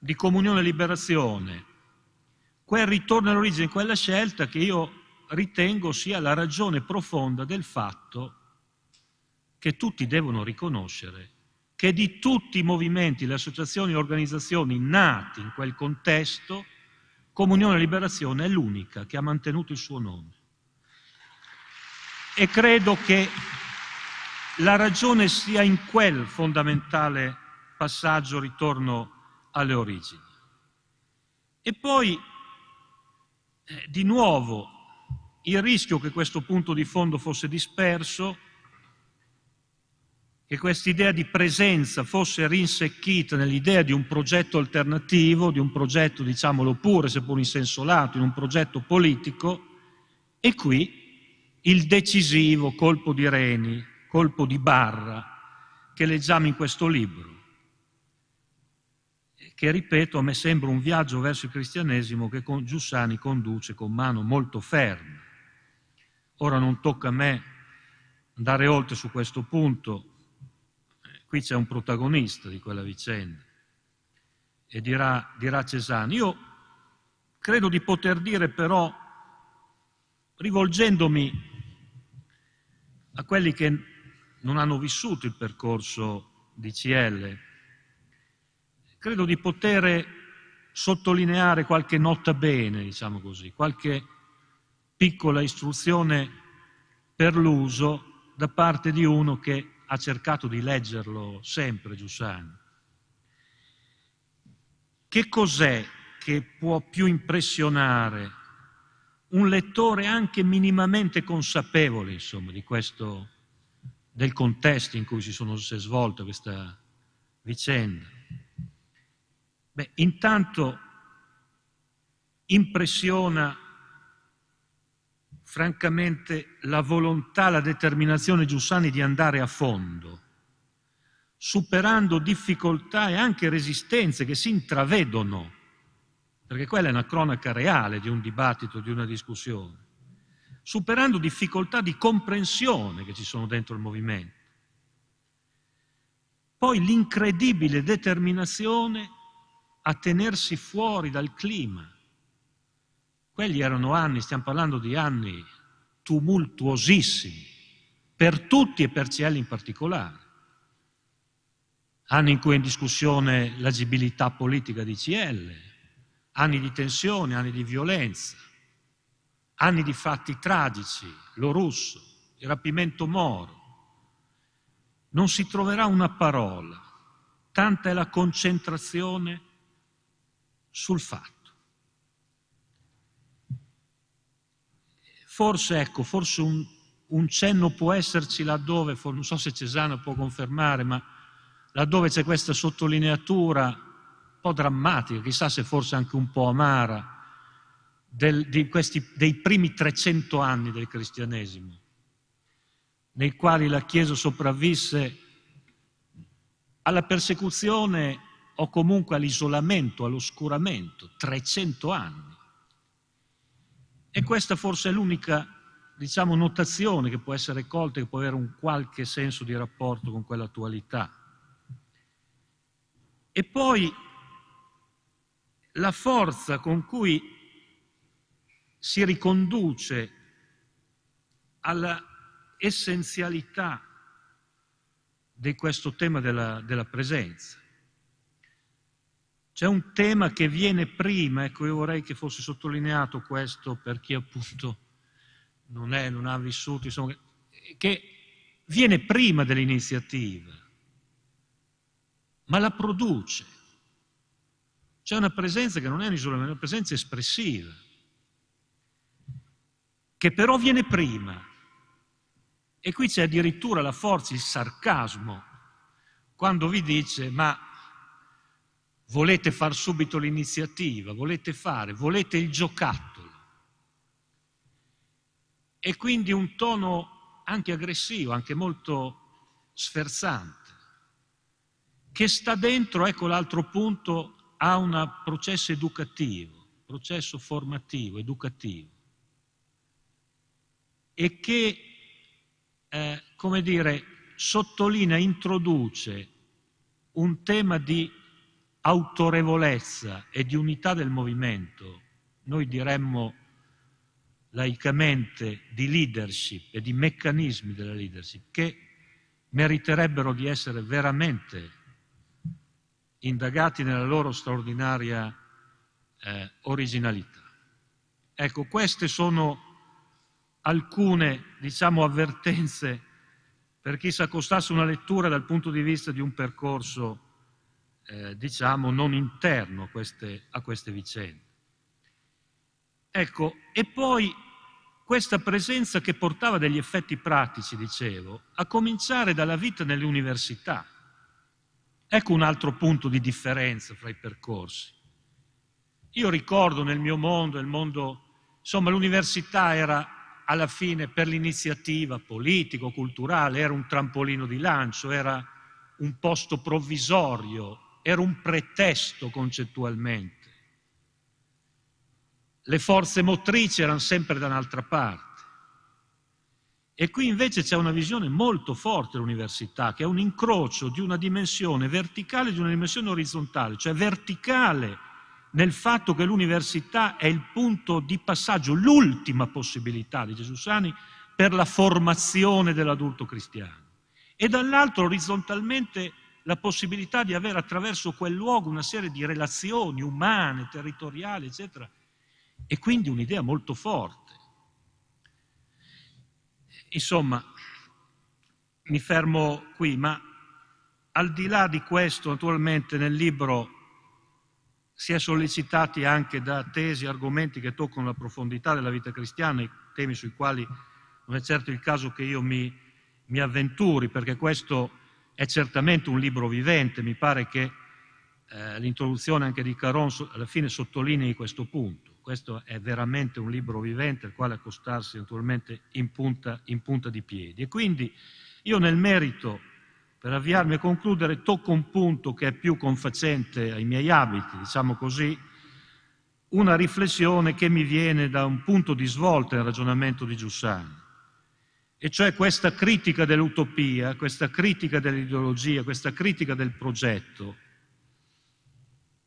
di comunione e liberazione, quel ritorno alle origini, quella scelta che io ritengo sia la ragione profonda del fatto che tutti devono riconoscere che di tutti i movimenti, le associazioni e le organizzazioni nati in quel contesto, Comunione e Liberazione è l'unica che ha mantenuto il suo nome. E credo che la ragione sia in quel fondamentale passaggio, ritorno alle origini. E poi, eh, di nuovo, il rischio che questo punto di fondo fosse disperso che questa idea di presenza fosse rinsecchita nell'idea di un progetto alternativo, di un progetto, diciamolo pure, seppur in senso lato, in un progetto politico, e qui il decisivo colpo di reni, colpo di barra che leggiamo in questo libro, che ripeto a me sembra un viaggio verso il cristianesimo che con Giussani conduce con mano molto ferma. Ora non tocca a me andare oltre su questo punto, qui c'è un protagonista di quella vicenda. E dirà, dirà Cesano, io credo di poter dire però, rivolgendomi a quelli che non hanno vissuto il percorso di CL, credo di poter sottolineare qualche nota bene, diciamo così, qualche piccola istruzione per l'uso da parte di uno che ha cercato di leggerlo sempre Giussani. Che cos'è che può più impressionare un lettore anche minimamente consapevole, insomma, di questo, del contesto in cui si, sono, si è svolta questa vicenda? Beh, intanto impressiona francamente la volontà, la determinazione Giussani di andare a fondo, superando difficoltà e anche resistenze che si intravedono, perché quella è una cronaca reale di un dibattito, di una discussione, superando difficoltà di comprensione che ci sono dentro il movimento. Poi l'incredibile determinazione a tenersi fuori dal clima, quelli erano anni, stiamo parlando di anni tumultuosissimi, per tutti e per Cielli in particolare. Anni in cui è in discussione l'agibilità politica di CL, anni di tensione, anni di violenza, anni di fatti tragici, lo russo, il rapimento moro. Non si troverà una parola, tanta è la concentrazione sul fatto. Forse, ecco, forse un, un cenno può esserci laddove, non so se Cesano può confermare, ma laddove c'è questa sottolineatura un po' drammatica, chissà se forse anche un po' amara, del, di questi, dei primi 300 anni del cristianesimo, nei quali la Chiesa sopravvisse alla persecuzione o comunque all'isolamento, all'oscuramento, 300 anni. E questa forse è l'unica diciamo, notazione che può essere colta, che può avere un qualche senso di rapporto con quell'attualità. E poi la forza con cui si riconduce alla essenzialità di questo tema della, della presenza. C'è un tema che viene prima, ecco io vorrei che fosse sottolineato questo per chi appunto non è, non ha vissuto, insomma, che viene prima dell'iniziativa, ma la produce. C'è una presenza che non è un'isolamento, è una presenza espressiva, che però viene prima. E qui c'è addirittura la forza, il sarcasmo, quando vi dice, ma volete far subito l'iniziativa, volete fare, volete il giocattolo. E quindi un tono anche aggressivo, anche molto sferzante, che sta dentro, ecco l'altro punto, a un processo educativo, processo formativo, educativo, e che, eh, come dire, sottolinea, introduce un tema di autorevolezza e di unità del movimento, noi diremmo laicamente di leadership e di meccanismi della leadership che meriterebbero di essere veramente indagati nella loro straordinaria eh, originalità. Ecco, queste sono alcune, diciamo, avvertenze per chi si accostasse a una lettura dal punto di vista di un percorso eh, diciamo, non interno a queste, a queste vicende. Ecco, e poi questa presenza che portava degli effetti pratici, dicevo, a cominciare dalla vita nelle università. Ecco un altro punto di differenza fra i percorsi. Io ricordo nel mio mondo, il mondo, insomma l'università era alla fine per l'iniziativa politico-culturale, era un trampolino di lancio, era un posto provvisorio era un pretesto concettualmente. Le forze motrici erano sempre da un'altra parte. E qui invece c'è una visione molto forte dell'università, che è un incrocio di una dimensione verticale e di una dimensione orizzontale, cioè verticale nel fatto che l'università è il punto di passaggio, l'ultima possibilità di Gesù Sani per la formazione dell'adulto cristiano. E dall'altro orizzontalmente la possibilità di avere attraverso quel luogo una serie di relazioni umane, territoriali, eccetera. E quindi un'idea molto forte. Insomma, mi fermo qui, ma al di là di questo, naturalmente nel libro si è sollecitati anche da tesi, argomenti che toccano la profondità della vita cristiana, i temi sui quali non è certo il caso che io mi, mi avventuri, perché questo è certamente un libro vivente, mi pare che eh, l'introduzione anche di Caron alla fine sottolinei questo punto. Questo è veramente un libro vivente al quale accostarsi naturalmente in punta, in punta di piedi. E quindi io nel merito, per avviarmi a concludere, tocco un punto che è più confacente ai miei abiti, diciamo così, una riflessione che mi viene da un punto di svolta nel ragionamento di Giussani e cioè questa critica dell'utopia, questa critica dell'ideologia, questa critica del progetto,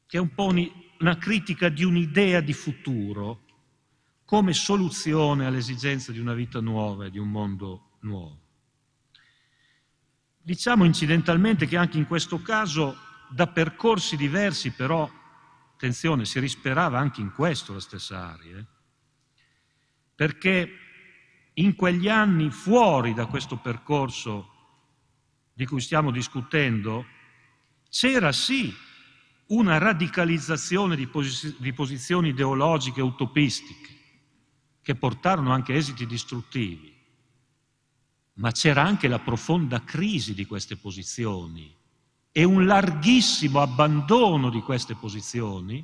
che è un po' una critica di un'idea di futuro come soluzione all'esigenza di una vita nuova e di un mondo nuovo. Diciamo incidentalmente che anche in questo caso, da percorsi diversi, però, attenzione, si risperava anche in questo la stessa aria, eh? perché in quegli anni fuori da questo percorso di cui stiamo discutendo, c'era sì una radicalizzazione di, posiz- di posizioni ideologiche utopistiche che portarono anche esiti distruttivi, ma c'era anche la profonda crisi di queste posizioni e un larghissimo abbandono di queste posizioni,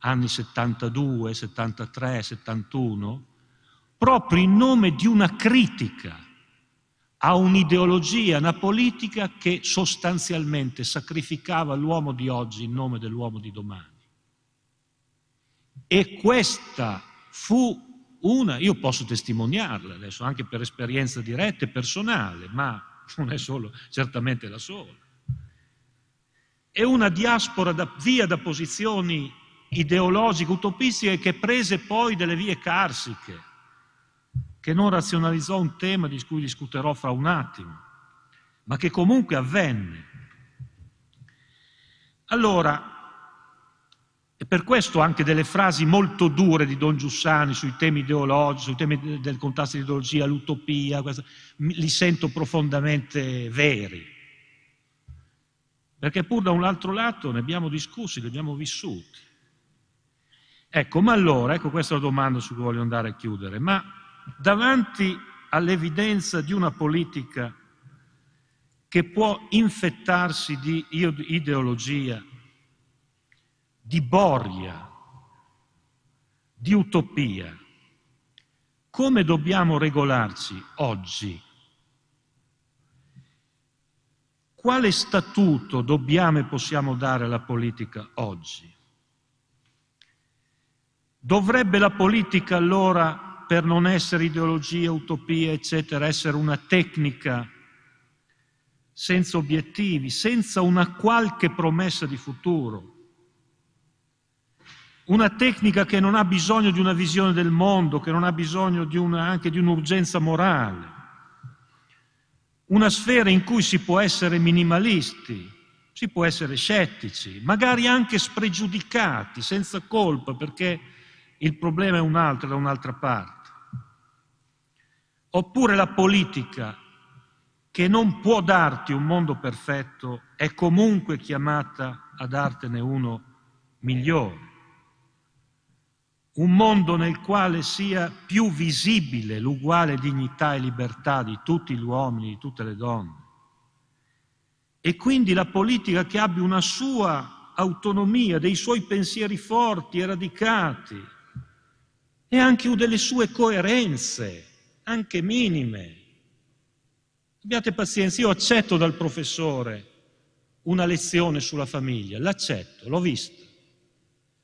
anni 72, 73, 71, proprio in nome di una critica a un'ideologia, a una politica che sostanzialmente sacrificava l'uomo di oggi in nome dell'uomo di domani. E questa fu una, io posso testimoniarla adesso anche per esperienza diretta e personale, ma non è solo, certamente la sola. È una diaspora da, via da posizioni ideologiche, utopistiche, che prese poi delle vie carsiche, che non razionalizzò un tema di cui discuterò fra un attimo, ma che comunque avvenne. Allora, e per questo anche delle frasi molto dure di Don Giussani sui temi ideologici, sui temi del contrasto di ideologia, l'utopia, questa, li sento profondamente veri. Perché pur da un altro lato ne abbiamo discussi, li abbiamo vissuti. Ecco, ma allora, ecco questa è la domanda su cui voglio andare a chiudere, ma davanti all'evidenza di una politica che può infettarsi di ideologia, di boria, di utopia, come dobbiamo regolarci oggi? Quale statuto dobbiamo e possiamo dare alla politica oggi? Dovrebbe la politica allora per non essere ideologia, utopia, eccetera, essere una tecnica senza obiettivi, senza una qualche promessa di futuro. Una tecnica che non ha bisogno di una visione del mondo, che non ha bisogno di una, anche di un'urgenza morale. Una sfera in cui si può essere minimalisti, si può essere scettici, magari anche spregiudicati, senza colpa, perché il problema è un altro, da un'altra parte. Oppure la politica, che non può darti un mondo perfetto, è comunque chiamata a dartene uno migliore. Un mondo nel quale sia più visibile l'uguale dignità e libertà di tutti gli uomini, di tutte le donne. E quindi la politica che abbia una sua autonomia, dei suoi pensieri forti e radicati, e anche delle sue coerenze anche minime. Abbiate pazienza, io accetto dal professore una lezione sulla famiglia, l'accetto, l'ho vista,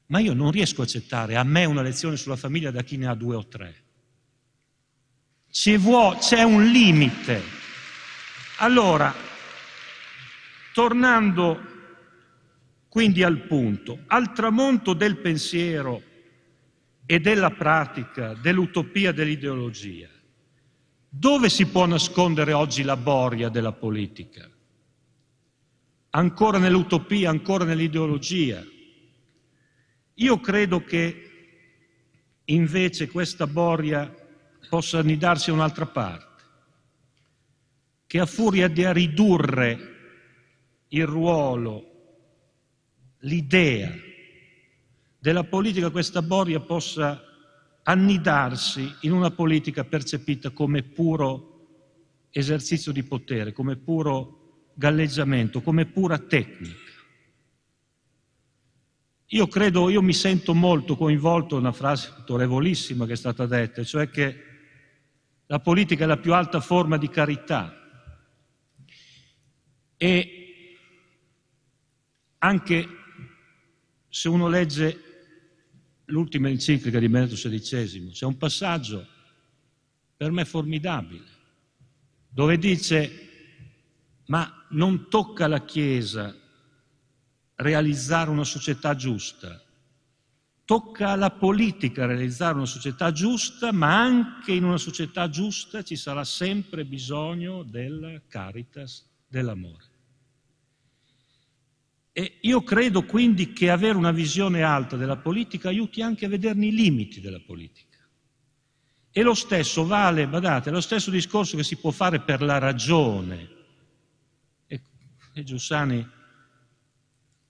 ma io non riesco a accettare a me una lezione sulla famiglia da chi ne ha due o tre. Vuo, c'è un limite. Allora, tornando quindi al punto, al tramonto del pensiero e della pratica, dell'utopia, dell'ideologia, dove si può nascondere oggi la boria della politica? Ancora nell'utopia, ancora nell'ideologia. Io credo che invece questa boria possa annidarsi a un'altra parte, che a furia di ridurre il ruolo, l'idea della politica, questa boria possa annidarsi in una politica percepita come puro esercizio di potere, come puro galleggiamento, come pura tecnica. Io credo, io mi sento molto coinvolto in una frase autorevolissima che è stata detta, cioè che la politica è la più alta forma di carità e anche se uno legge l'ultima enciclica di Benedetto XVI, c'è un passaggio per me formidabile, dove dice ma non tocca alla Chiesa realizzare una società giusta, tocca alla politica realizzare una società giusta, ma anche in una società giusta ci sarà sempre bisogno della caritas, dell'amore. E io credo quindi che avere una visione alta della politica aiuti anche a vederne i limiti della politica. E lo stesso vale, badate, è lo stesso discorso che si può fare per la ragione. E, ecco, e Giussani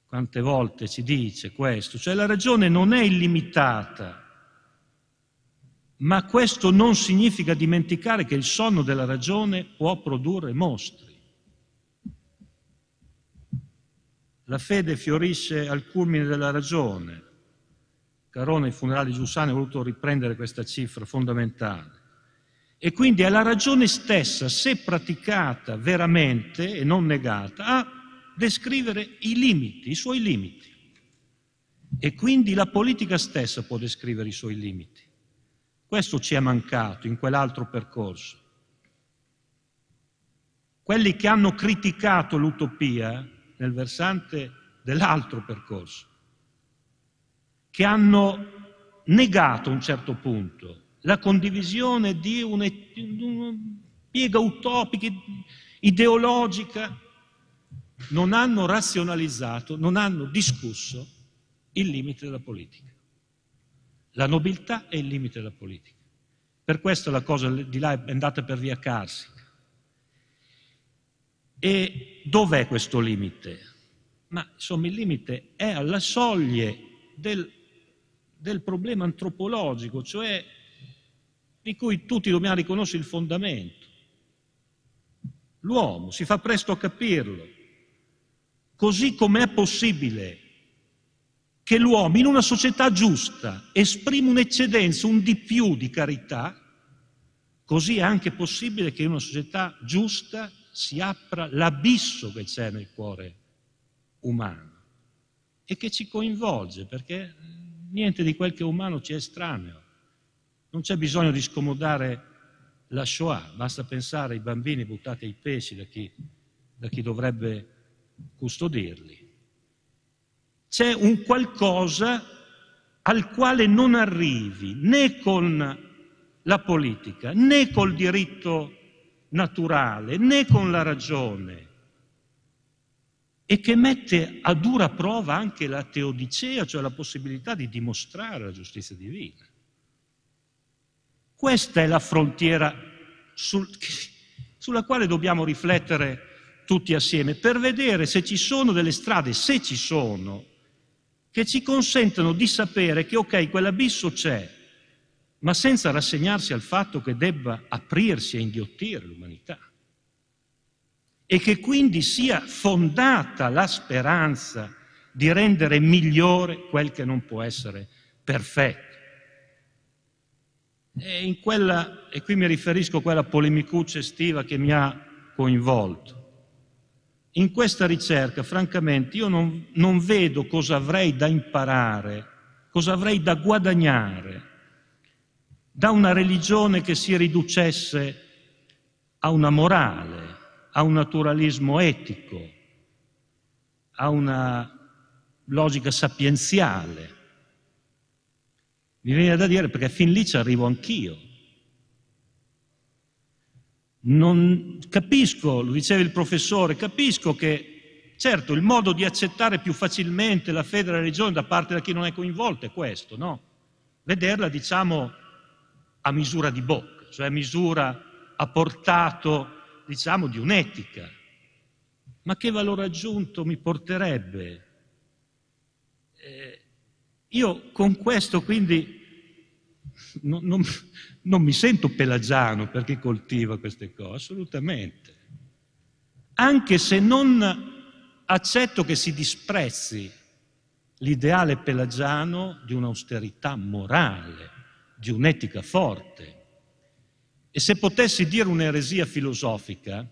quante volte ci dice questo, cioè la ragione non è illimitata, ma questo non significa dimenticare che il sonno della ragione può produrre mostri. La fede fiorisce al culmine della ragione. Carone ai funerali Giussani ha voluto riprendere questa cifra fondamentale. E quindi è la ragione stessa, se praticata veramente e non negata, a descrivere i limiti, i suoi limiti. E quindi la politica stessa può descrivere i suoi limiti. Questo ci è mancato in quell'altro percorso. Quelli che hanno criticato l'utopia nel versante dell'altro percorso, che hanno negato a un certo punto la condivisione di una, piega utopica, ideologica, non hanno razionalizzato, non hanno discusso il limite della politica. La nobiltà è il limite della politica. Per questo la cosa di là è andata per via Carsi. E dov'è questo limite? Ma insomma il limite è alla soglia del, del problema antropologico, cioè di cui tutti dobbiamo riconoscere il fondamento. L'uomo si fa presto a capirlo, così come è possibile che l'uomo in una società giusta esprima un'eccedenza, un di più di carità, così è anche possibile che in una società giusta si apra l'abisso che c'è nel cuore umano e che ci coinvolge perché niente di quel che è umano ci è estraneo. Non c'è bisogno di scomodare la Shoah, basta pensare ai bambini buttati ai pesci da chi, da chi dovrebbe custodirli. C'è un qualcosa al quale non arrivi né con la politica né col diritto naturale né con la ragione e che mette a dura prova anche la teodicea, cioè la possibilità di dimostrare la giustizia divina. Questa è la frontiera sul, sulla quale dobbiamo riflettere tutti assieme per vedere se ci sono delle strade, se ci sono, che ci consentono di sapere che ok, quell'abisso c'è, ma senza rassegnarsi al fatto che debba aprirsi e inghiottire l'umanità e che quindi sia fondata la speranza di rendere migliore quel che non può essere perfetto. E, quella, e qui mi riferisco a quella polemicuccia estiva che mi ha coinvolto. In questa ricerca, francamente, io non, non vedo cosa avrei da imparare, cosa avrei da guadagnare da una religione che si riducesse a una morale, a un naturalismo etico, a una logica sapienziale. Mi viene da dire perché fin lì ci arrivo anch'io. Non capisco, lo diceva il professore, capisco che certo il modo di accettare più facilmente la fede e la religione da parte da chi non è coinvolto è questo, no? Vederla, diciamo, a misura di bocca, cioè a misura a portato, diciamo, di un'etica. Ma che valore aggiunto mi porterebbe? Eh, io con questo quindi non, non, non mi sento pelagiano per chi coltiva queste cose, assolutamente. Anche se non accetto che si disprezzi l'ideale pelagiano di un'austerità morale, di un'etica forte. E se potessi dire un'eresia filosofica,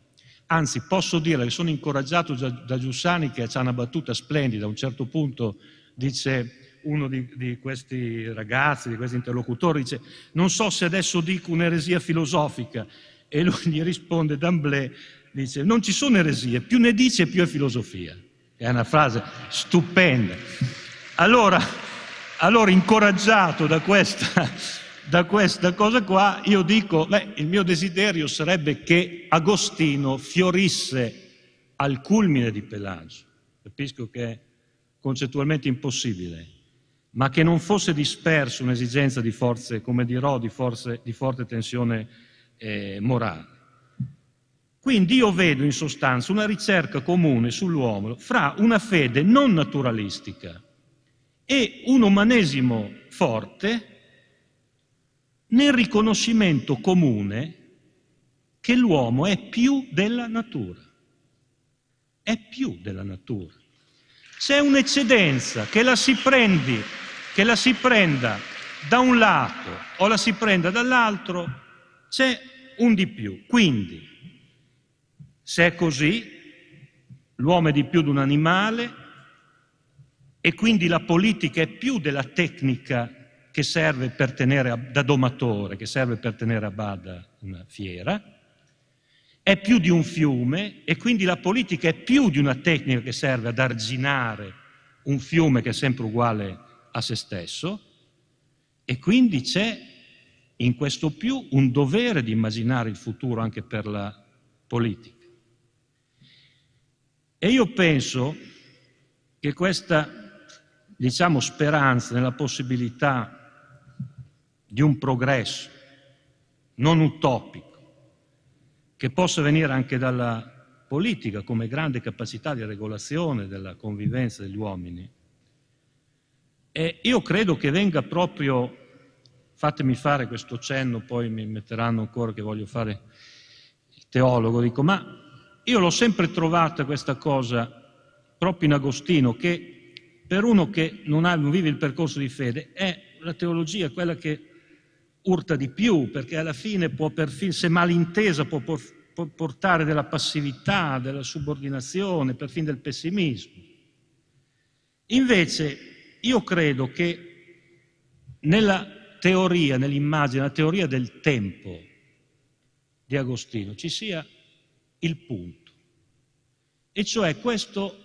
anzi posso dire che sono incoraggiato da, Giussani che ha una battuta splendida, a un certo punto dice uno di, di questi ragazzi, di questi interlocutori, dice non so se adesso dico un'eresia filosofica e lui gli risponde D'Amblè, dice non ci sono eresie, più ne dice più è filosofia. È una frase stupenda. Allora, allora, incoraggiato da questa, da questa cosa qua, io dico, beh, il mio desiderio sarebbe che Agostino fiorisse al culmine di Pelagio. Capisco che è concettualmente impossibile, ma che non fosse disperso un'esigenza di forze, come dirò, di, forze, di forte tensione eh, morale. Quindi io vedo in sostanza una ricerca comune sull'uomo fra una fede non naturalistica, e un umanesimo forte nel riconoscimento comune che l'uomo è più della natura. È più della natura. C'è un'eccedenza che la si prendi, che la si prenda da un lato o la si prenda dall'altro, c'è un di più. Quindi, se è così, l'uomo è di più di un animale, e quindi la politica è più della tecnica che serve per tenere da domatore, che serve per tenere a bada una fiera, è più di un fiume e quindi la politica è più di una tecnica che serve ad arginare un fiume che è sempre uguale a se stesso e quindi c'è in questo più un dovere di immaginare il futuro anche per la politica. E io penso che questa diciamo, speranza nella possibilità di un progresso non utopico, che possa venire anche dalla politica come grande capacità di regolazione della convivenza degli uomini. E io credo che venga proprio, fatemi fare questo cenno, poi mi metteranno ancora che voglio fare il teologo, dico, ma io l'ho sempre trovata questa cosa proprio in Agostino, che per uno che non, ha, non vive il percorso di fede, è la teologia quella che urta di più, perché alla fine può perfino, se malintesa, può portare della passività, della subordinazione, perfino del pessimismo. Invece io credo che nella teoria, nell'immagine, la teoria del tempo di Agostino ci sia il punto, e cioè questo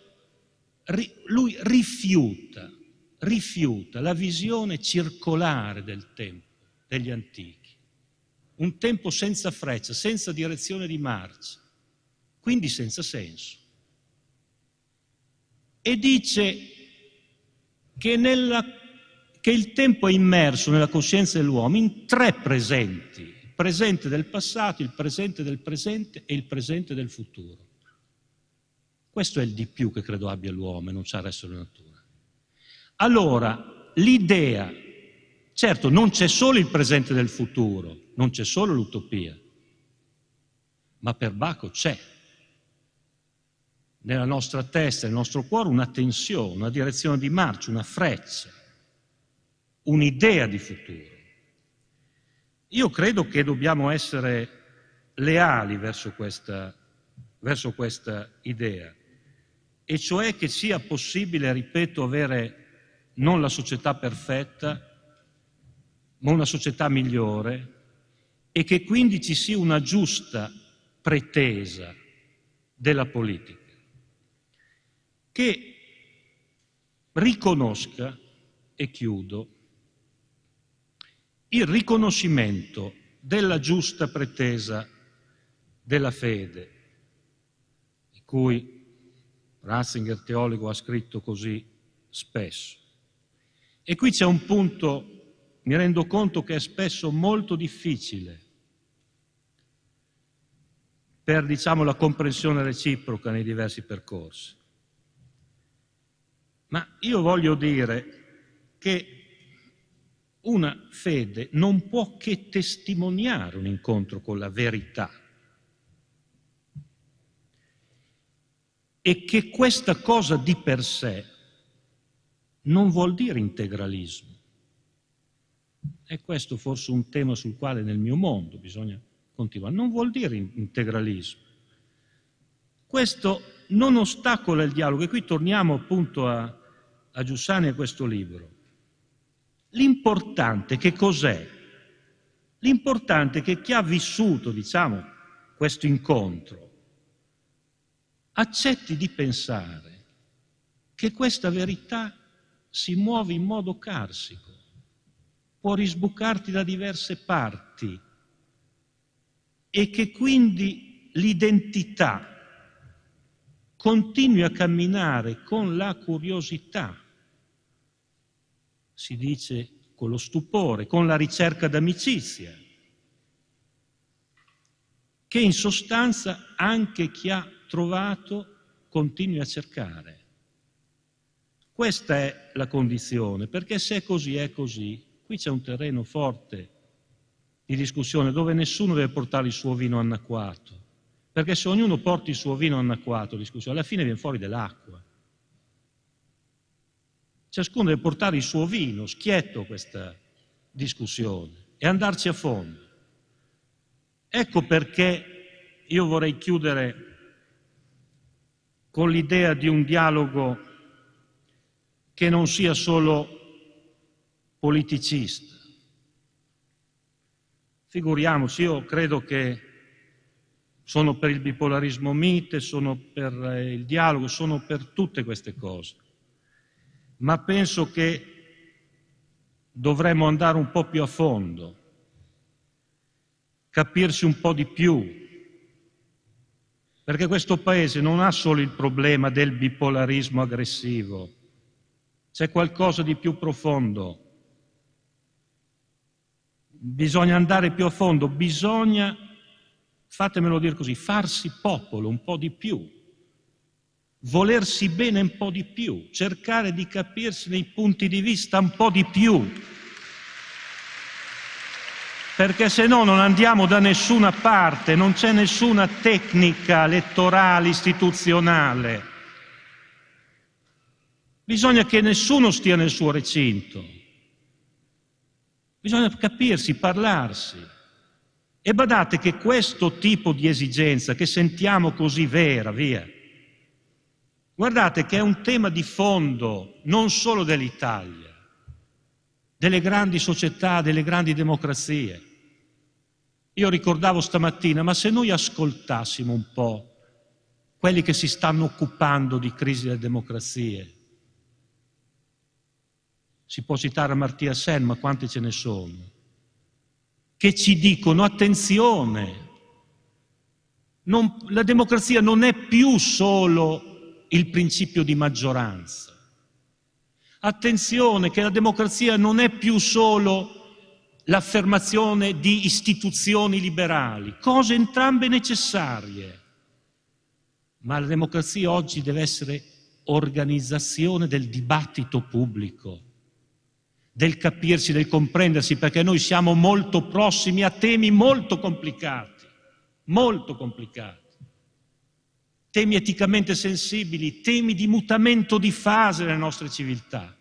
ri, lui rifiuta, rifiuta la visione circolare del tempo degli antichi, un tempo senza freccia, senza direzione di marcia, quindi senza senso. E dice che, nella, che il tempo è immerso nella coscienza dell'uomo in tre presenti, il presente del passato, il presente del presente e il presente del futuro. Questo è il di più che credo abbia l'uomo e non c'è il resto della natura. Allora, l'idea, certo non c'è solo il presente del futuro, non c'è solo l'utopia, ma per Baco c'è nella nostra testa, nel nostro cuore, una tensione, una direzione di marcia, una freccia, un'idea di futuro. Io credo che dobbiamo essere leali verso questa, verso questa idea e cioè che sia possibile, ripeto, avere non la società perfetta, ma una società migliore e che quindi ci sia una giusta pretesa della politica che riconosca, e chiudo, il riconoscimento della giusta pretesa della fede, di cui Ratzinger, teologo, ha scritto così spesso. E qui c'è un punto, mi rendo conto che è spesso molto difficile per diciamo, la comprensione reciproca nei diversi percorsi. Ma io voglio dire che una fede non può che testimoniare un incontro con la verità e che questa cosa di per sé non vuol dire integralismo. E questo forse un tema sul quale nel mio mondo bisogna continuare. Non vuol dire integralismo. Questo non ostacola il dialogo. E qui torniamo appunto a, a Giussani e a questo libro. L'importante che cos'è? L'importante è che chi ha vissuto, diciamo, questo incontro, accetti di pensare che questa verità si muove in modo carsico, può risbucarti da diverse parti e che quindi l'identità continui a camminare con la curiosità, si dice con lo stupore, con la ricerca d'amicizia, che in sostanza anche chi ha trovato continui a cercare. Questa è la condizione, perché se è così è così. Qui c'è un terreno forte di discussione dove nessuno deve portare il suo vino anacquato, perché se ognuno porta il suo vino anacquato, discussione, alla fine viene fuori dell'acqua. Ciascuno deve portare il suo vino schietto questa discussione e andarci a fondo. Ecco perché io vorrei chiudere con l'idea di un dialogo che non sia solo politicista. Figuriamoci, io credo che sono per il bipolarismo mite, sono per eh, il dialogo, sono per tutte queste cose, ma penso che dovremmo andare un po' più a fondo capirsi un po' di più, perché questo Paese non ha solo il problema del bipolarismo aggressivo, c'è qualcosa di più profondo. Bisogna andare più a fondo, bisogna, fatemelo dire così, farsi popolo un po' di più, volersi bene un po' di più, cercare di capirsi nei punti di vista un po' di più perché se no non andiamo da nessuna parte, non c'è nessuna tecnica elettorale, istituzionale. Bisogna che nessuno stia nel suo recinto. Bisogna capirsi, parlarsi. E badate che questo tipo di esigenza che sentiamo così vera, via, guardate che è un tema di fondo non solo dell'Italia, delle grandi società, delle grandi democrazie. Io ricordavo stamattina, ma se noi ascoltassimo un po' quelli che si stanno occupando di crisi delle democrazie, si può citare Martia Sen, ma quanti ce ne sono, che ci dicono attenzione, non, la democrazia non è più solo il principio di maggioranza, attenzione che la democrazia non è più solo l'affermazione di istituzioni liberali, cose entrambe necessarie. Ma la democrazia oggi deve essere organizzazione del dibattito pubblico, del capirsi, del comprendersi, perché noi siamo molto prossimi a temi molto complicati, molto complicati. Temi eticamente sensibili, temi di mutamento di fase delle nostre civiltà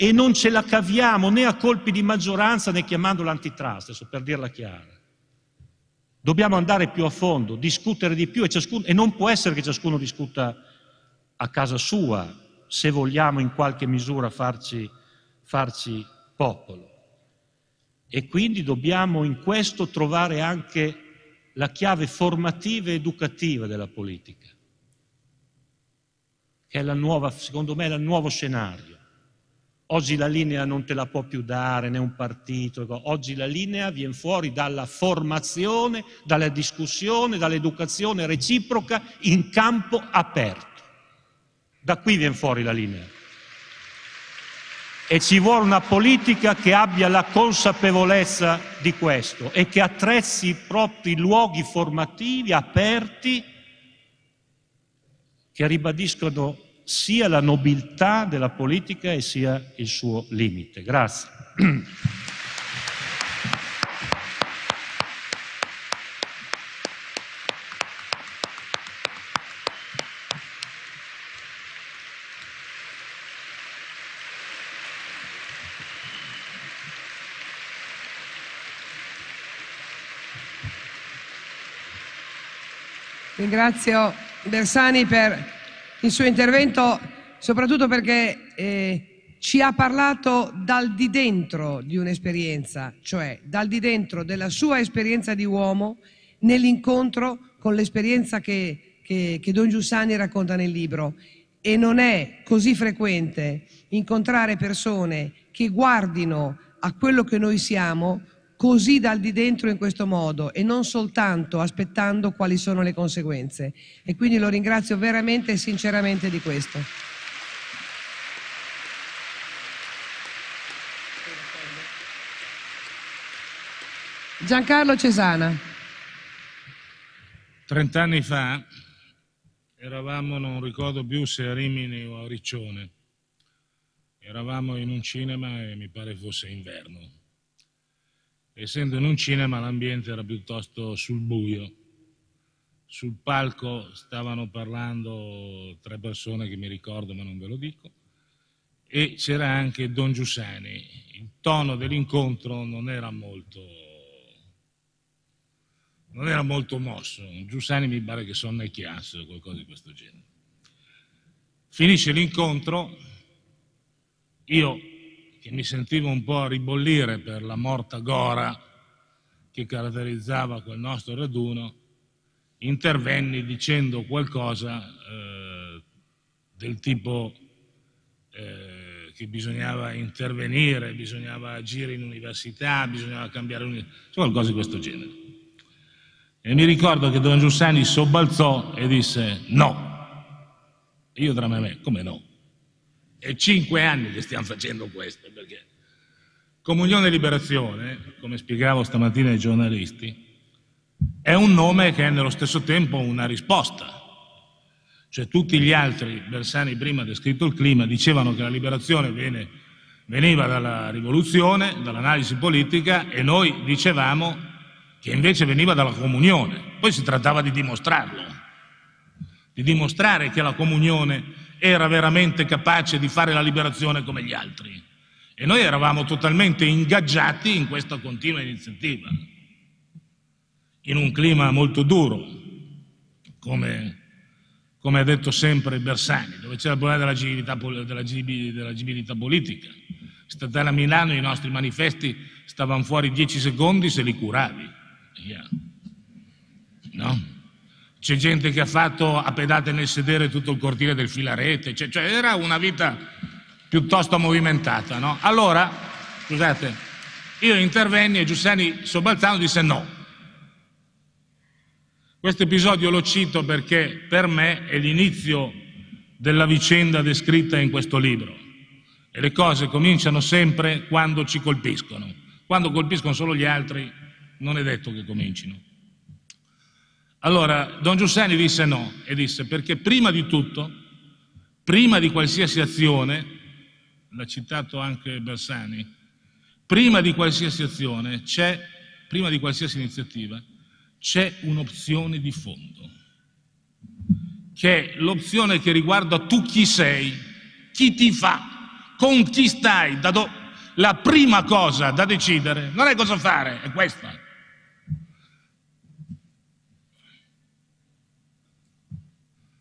e non ce la caviamo né a colpi di maggioranza né chiamando l'antitrust, adesso per dirla chiara. Dobbiamo andare più a fondo, discutere di più e, ciascuno, e non può essere che ciascuno discuta a casa sua se vogliamo in qualche misura farci, farci popolo. E quindi dobbiamo in questo trovare anche la chiave formativa e educativa della politica, che è la nuova, secondo me, è il nuovo scenario. Oggi la linea non te la può più dare né un partito, oggi la linea viene fuori dalla formazione, dalla discussione, dall'educazione reciproca in campo aperto. Da qui viene fuori la linea. E ci vuole una politica che abbia la consapevolezza di questo e che attrezzi i propri luoghi formativi aperti che ribadiscono sia la nobiltà della politica e sia il suo limite. Grazie. Ringrazio Bersani per il suo intervento, soprattutto perché eh, ci ha parlato dal di dentro di un'esperienza, cioè dal di dentro della sua esperienza di uomo nell'incontro con l'esperienza che, che, che Don Giussani racconta nel libro. E non è così frequente incontrare persone che guardino a quello che noi siamo così dal di dentro in questo modo e non soltanto aspettando quali sono le conseguenze. E quindi lo ringrazio veramente e sinceramente di questo. Giancarlo Cesana. Trent'anni fa eravamo, non ricordo più se a Rimini o a Riccione, eravamo in un cinema e mi pare fosse inverno essendo in un cinema l'ambiente era piuttosto sul buio. Sul palco stavano parlando tre persone che mi ricordo ma non ve lo dico e c'era anche Don Giussani. Il tono dell'incontro non era molto non era molto mosso. Giussani mi pare che sonnecchiasse o qualcosa di questo genere. Finisce l'incontro, io che mi sentivo un po' a ribollire per la morta gora che caratterizzava quel nostro raduno, intervenni dicendo qualcosa eh, del tipo eh, che bisognava intervenire, bisognava agire in università, bisognava cambiare università, cioè qualcosa di questo genere. E mi ricordo che Don Giussani sobbalzò e disse no. io tra me e me, come no? È cinque anni che stiamo facendo questo, perché Comunione e Liberazione, come spiegavo stamattina ai giornalisti, è un nome che è nello stesso tempo una risposta. Cioè tutti gli altri, Bersani prima ha descritto il clima, dicevano che la liberazione viene, veniva dalla rivoluzione, dall'analisi politica e noi dicevamo che invece veniva dalla comunione. Poi si trattava di dimostrarlo, di dimostrare che la comunione era veramente capace di fare la liberazione come gli altri. E noi eravamo totalmente ingaggiati in questa continua iniziativa, in un clima molto duro, come, come ha detto sempre Bersani, dove c'era il problema dell'agibilità, dell'agibilità politica. Statale a Milano i nostri manifesti stavano fuori dieci secondi se li curavi. Yeah. No? C'è gente che ha fatto a pedate nel sedere tutto il cortile del filarete, cioè, cioè era una vita piuttosto movimentata, no? Allora, scusate, io intervenni e Giussani Sobalzano disse no. Questo episodio lo cito perché per me è l'inizio della vicenda descritta in questo libro. E le cose cominciano sempre quando ci colpiscono. Quando colpiscono solo gli altri, non è detto che comincino. Allora, Don Giussani disse no e disse perché prima di tutto, prima di qualsiasi azione, l'ha citato anche Bersani, prima di qualsiasi azione c'è, prima di qualsiasi iniziativa, c'è un'opzione di fondo, che è l'opzione che riguarda tu chi sei, chi ti fa, con chi stai, do... la prima cosa da decidere non è cosa fare, è questa.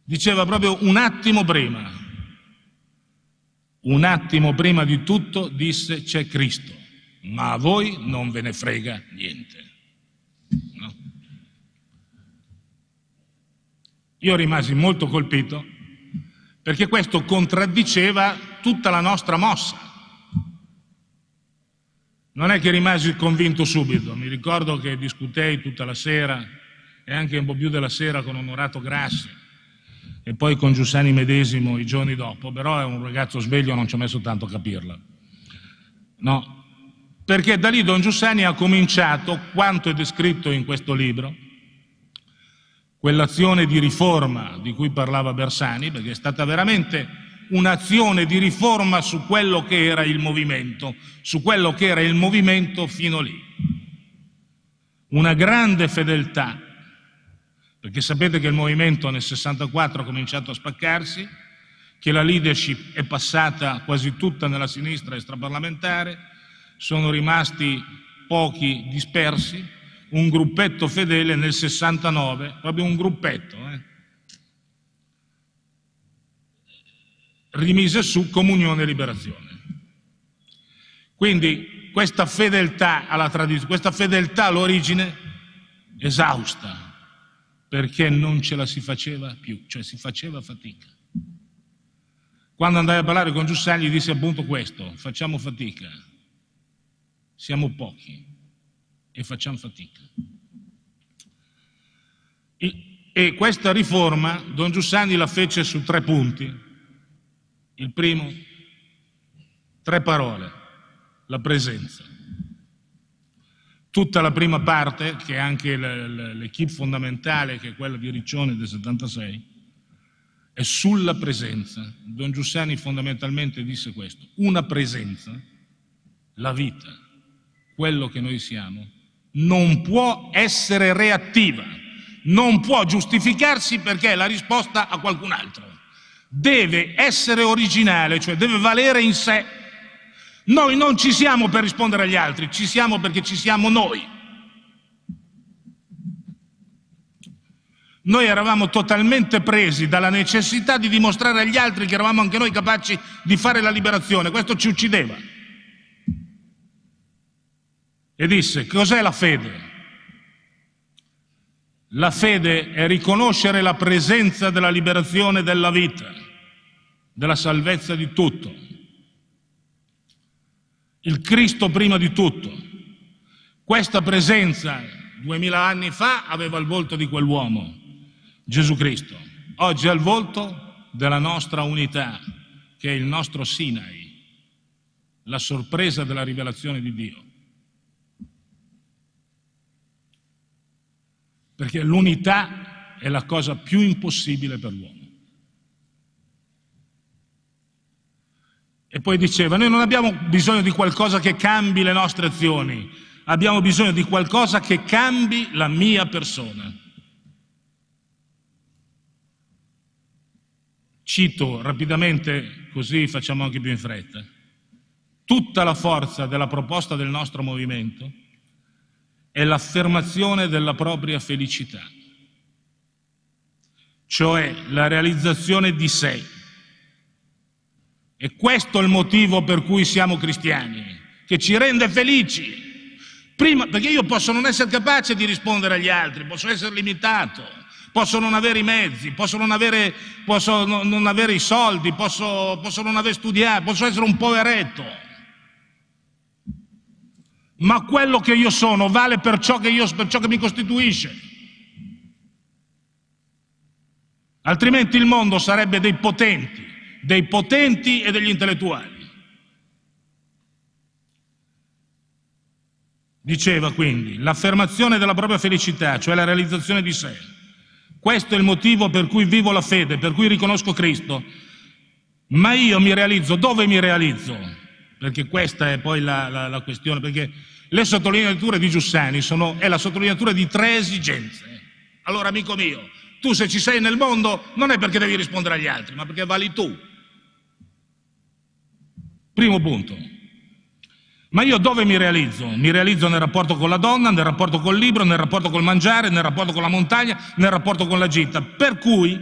Diceva proprio un attimo prima, un attimo prima di tutto disse c'è Cristo, ma a voi non ve ne frega niente. No? Io rimasi molto colpito perché questo contraddiceva tutta la nostra mossa. Non è che rimasi convinto subito, mi ricordo che discutei tutta la sera e anche un po' più della sera con Onorato Grassi e poi con Giussani medesimo i giorni dopo, però è un ragazzo sveglio, non ci ho messo tanto a capirla. No? Perché da lì Don Giussani ha cominciato, quanto è descritto in questo libro, quell'azione di riforma di cui parlava Bersani, perché è stata veramente un'azione di riforma su quello che era il movimento, su quello che era il movimento fino lì. Una grande fedeltà perché sapete che il movimento nel 64 ha cominciato a spaccarsi, che la leadership è passata quasi tutta nella sinistra extraparlamentare, sono rimasti pochi dispersi, un gruppetto fedele nel 69, proprio un gruppetto, eh, rimise su comunione e liberazione. Quindi questa fedeltà, questa fedeltà all'origine esausta perché non ce la si faceva più, cioè si faceva fatica. Quando andai a parlare con Giussani gli disse appunto questo, facciamo fatica, siamo pochi e facciamo fatica. E, e questa riforma Don Giussani la fece su tre punti. Il primo, tre parole, la presenza tutta la prima parte, che è anche l'equipe fondamentale, che è quella di Riccione del 76, è sulla presenza. Don Giussani fondamentalmente disse questo, una presenza, la vita, quello che noi siamo, non può essere reattiva, non può giustificarsi perché è la risposta a qualcun altro. Deve essere originale, cioè deve valere in sé noi non ci siamo per rispondere agli altri, ci siamo perché ci siamo noi. Noi eravamo totalmente presi dalla necessità di dimostrare agli altri che eravamo anche noi capaci di fare la liberazione, questo ci uccideva. E disse, cos'è la fede? La fede è riconoscere la presenza della liberazione della vita, della salvezza di tutto il Cristo prima di tutto. Questa presenza duemila anni fa aveva il volto di quell'uomo, Gesù Cristo. Oggi ha il volto della nostra unità, che è il nostro Sinai, la sorpresa della rivelazione di Dio. Perché l'unità è la cosa più impossibile per l'uomo. E poi diceva, noi non abbiamo bisogno di qualcosa che cambi le nostre azioni, abbiamo bisogno di qualcosa che cambi la mia persona. Cito rapidamente, così facciamo anche più in fretta, tutta la forza della proposta del nostro movimento è l'affermazione della propria felicità, cioè la realizzazione di sé e questo è il motivo per cui siamo cristiani, che ci rende felici. Prima, perché io posso non essere capace di rispondere agli altri, posso essere limitato, posso non avere i mezzi, posso non avere, posso non avere i soldi, posso, posso non aver studiato, posso essere un poveretto. Ma quello che io sono vale per ciò che, io, per ciò che mi costituisce. Altrimenti il mondo sarebbe dei potenti dei potenti e degli intellettuali. Diceva quindi, l'affermazione della propria felicità, cioè la realizzazione di sé. Questo è il motivo per cui vivo la fede, per cui riconosco Cristo. Ma io mi realizzo, dove mi realizzo? Perché questa è poi la, la, la questione, perché le sottolineature di Giussani sono, è la sottolineatura di tre esigenze. Allora, amico mio, tu se ci sei nel mondo non è perché devi rispondere agli altri, ma perché vali tu. Primo punto. Ma io dove mi realizzo? Mi realizzo nel rapporto con la donna, nel rapporto col libro, nel rapporto col mangiare, nel rapporto con la montagna, nel rapporto con la gita. Per cui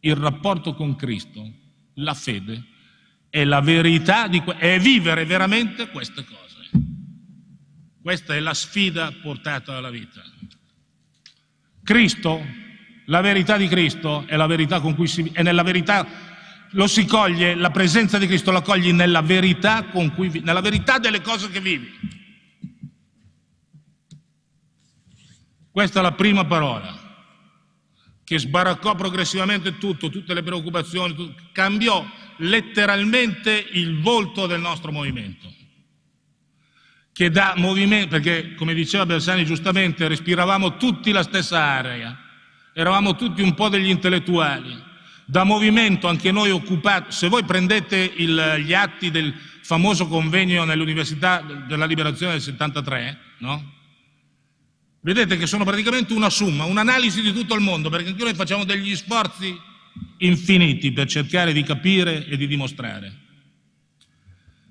il rapporto con Cristo, la fede, è la verità, di, è vivere veramente queste cose. Questa è la sfida portata alla vita. Cristo, la verità di Cristo è la verità con cui si, è nella verità lo si coglie, la presenza di Cristo la cogli nella verità, con cui, nella verità delle cose che vivi. Questa è la prima parola che sbaraccò progressivamente tutto, tutte le preoccupazioni, tutto, cambiò letteralmente il volto del nostro movimento. Che da movimento, perché come diceva Bersani giustamente, respiravamo tutti la stessa area, eravamo tutti un po' degli intellettuali da movimento anche noi occupati, se voi prendete il, gli atti del famoso convegno nell'Università della Liberazione del 73, no? vedete che sono praticamente una somma, un'analisi di tutto il mondo, perché anche noi facciamo degli sforzi infiniti per cercare di capire e di dimostrare.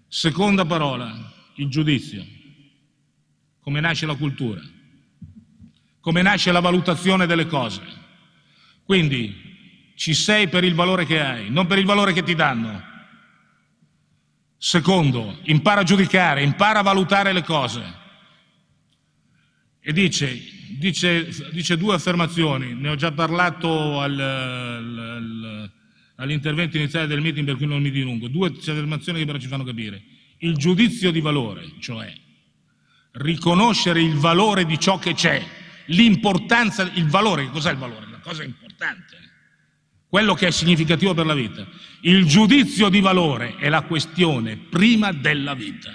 Seconda parola, il giudizio. Come nasce la cultura? Come nasce la valutazione delle cose? Quindi ci sei per il valore che hai, non per il valore che ti danno. Secondo, impara a giudicare, impara a valutare le cose. E dice, dice, dice due affermazioni, ne ho già parlato al, al, all'intervento iniziale del meeting per cui non mi dilungo, due affermazioni che però ci fanno capire. Il giudizio di valore, cioè riconoscere il valore di ciò che c'è, l'importanza, il valore, cos'è il valore? La cosa importante quello che è significativo per la vita. Il giudizio di valore è la questione prima della vita.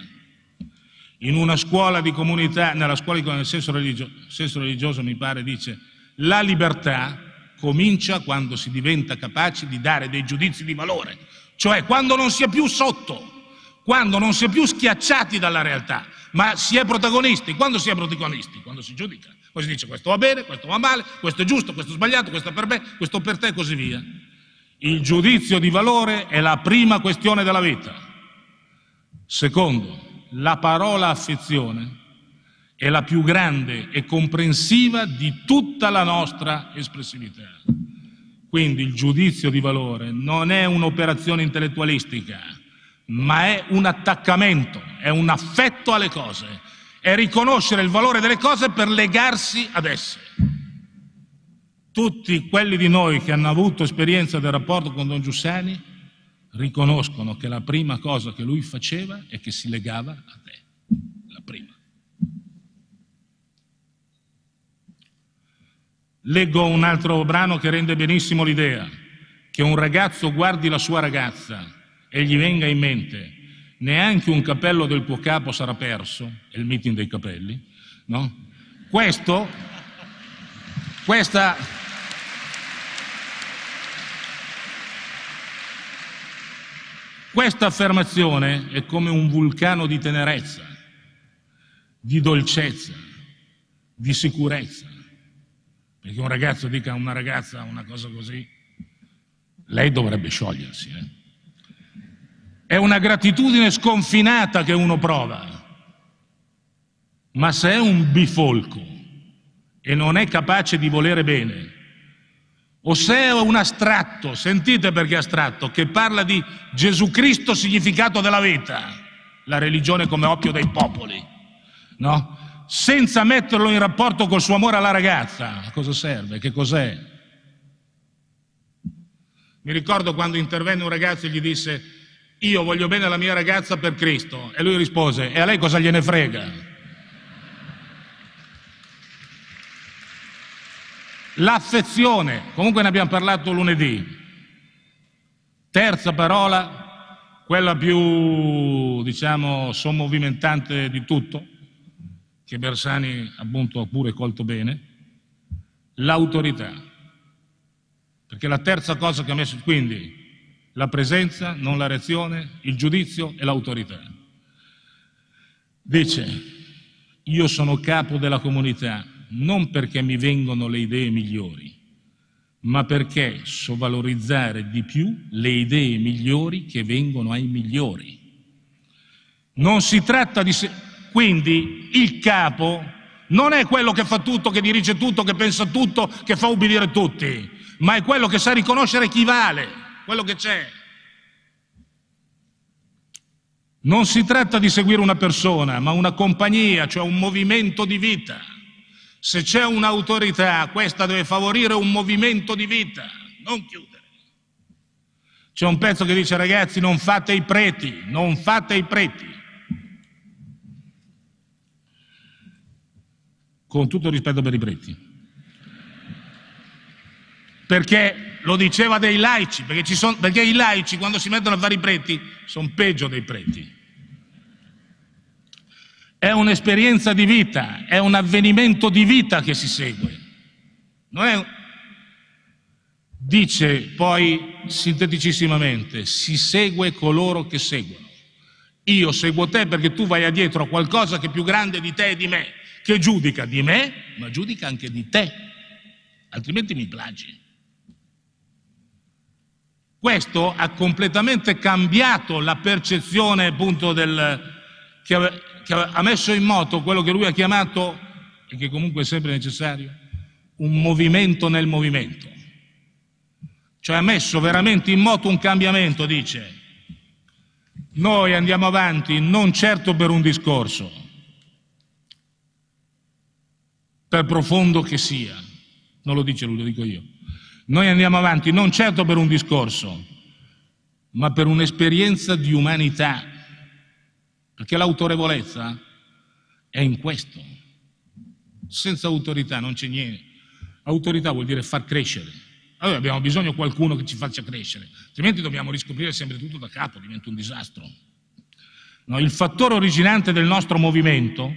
In una scuola di comunità, nella scuola di comunità, nel senso religioso, senso religioso mi pare dice la libertà comincia quando si diventa capaci di dare dei giudizi di valore, cioè quando non si è più sotto, quando non si è più schiacciati dalla realtà, ma si è protagonisti. Quando si è protagonisti? Quando si giudica. Poi si dice questo va bene, questo va male, questo è giusto, questo è sbagliato, questo è per me, questo per te e così via. Il giudizio di valore è la prima questione della vita. Secondo, la parola affezione è la più grande e comprensiva di tutta la nostra espressività. Quindi il giudizio di valore non è un'operazione intellettualistica, ma è un attaccamento, è un affetto alle cose, è riconoscere il valore delle cose per legarsi ad esse. Tutti quelli di noi che hanno avuto esperienza del rapporto con Don Giussani riconoscono che la prima cosa che lui faceva è che si legava a te, la prima. Leggo un altro brano che rende benissimo l'idea, che un ragazzo guardi la sua ragazza e gli venga in mente neanche un capello del tuo capo sarà perso, è il meeting dei capelli, no? Questo, questa, questa affermazione è come un vulcano di tenerezza, di dolcezza, di sicurezza, perché un ragazzo dica a una ragazza una cosa così, lei dovrebbe sciogliersi, eh? È una gratitudine sconfinata che uno prova. Ma se è un bifolco e non è capace di volere bene, o se è un astratto, sentite perché astratto, che parla di Gesù Cristo significato della vita, la religione come occhio dei popoli, no? senza metterlo in rapporto col suo amore alla ragazza, a cosa serve? Che cos'è? Mi ricordo quando intervenne un ragazzo e gli disse io voglio bene la mia ragazza per Cristo. E lui rispose, e a lei cosa gliene frega? L'affezione, comunque ne abbiamo parlato lunedì. Terza parola, quella più, diciamo, sommovimentante di tutto, che Bersani appunto ha pure colto bene, l'autorità. Perché la terza cosa che ha messo, quindi la presenza, non la reazione, il giudizio e l'autorità. Dice, io sono capo della comunità non perché mi vengono le idee migliori, ma perché so valorizzare di più le idee migliori che vengono ai migliori. Non si tratta di... Se... Quindi il capo non è quello che fa tutto, che dirige tutto, che pensa tutto, che fa ubbidire tutti, ma è quello che sa riconoscere chi vale quello che c'è. Non si tratta di seguire una persona, ma una compagnia, cioè un movimento di vita. Se c'è un'autorità, questa deve favorire un movimento di vita, non chiudere. C'è un pezzo che dice ragazzi non fate i preti, non fate i preti. Con tutto rispetto per i preti. Perché lo diceva dei laici, perché, ci son, perché i laici quando si mettono a fare i preti sono peggio dei preti. È un'esperienza di vita, è un avvenimento di vita che si segue. È... Dice poi sinteticissimamente, si segue coloro che seguono. Io seguo te perché tu vai addietro a qualcosa che è più grande di te e di me, che giudica di me, ma giudica anche di te, altrimenti mi plagi. Questo ha completamente cambiato la percezione appunto del, che, che ha messo in moto quello che lui ha chiamato, e che comunque è sempre necessario, un movimento nel movimento. Cioè ha messo veramente in moto un cambiamento, dice. Noi andiamo avanti non certo per un discorso, per profondo che sia, non lo dice lui, lo dico io noi andiamo avanti non certo per un discorso, ma per un'esperienza di umanità, perché l'autorevolezza è in questo. Senza autorità non c'è niente. Autorità vuol dire far crescere. Allora abbiamo bisogno di qualcuno che ci faccia crescere, altrimenti dobbiamo riscoprire sempre tutto da capo, diventa un disastro. No, il fattore originante del nostro movimento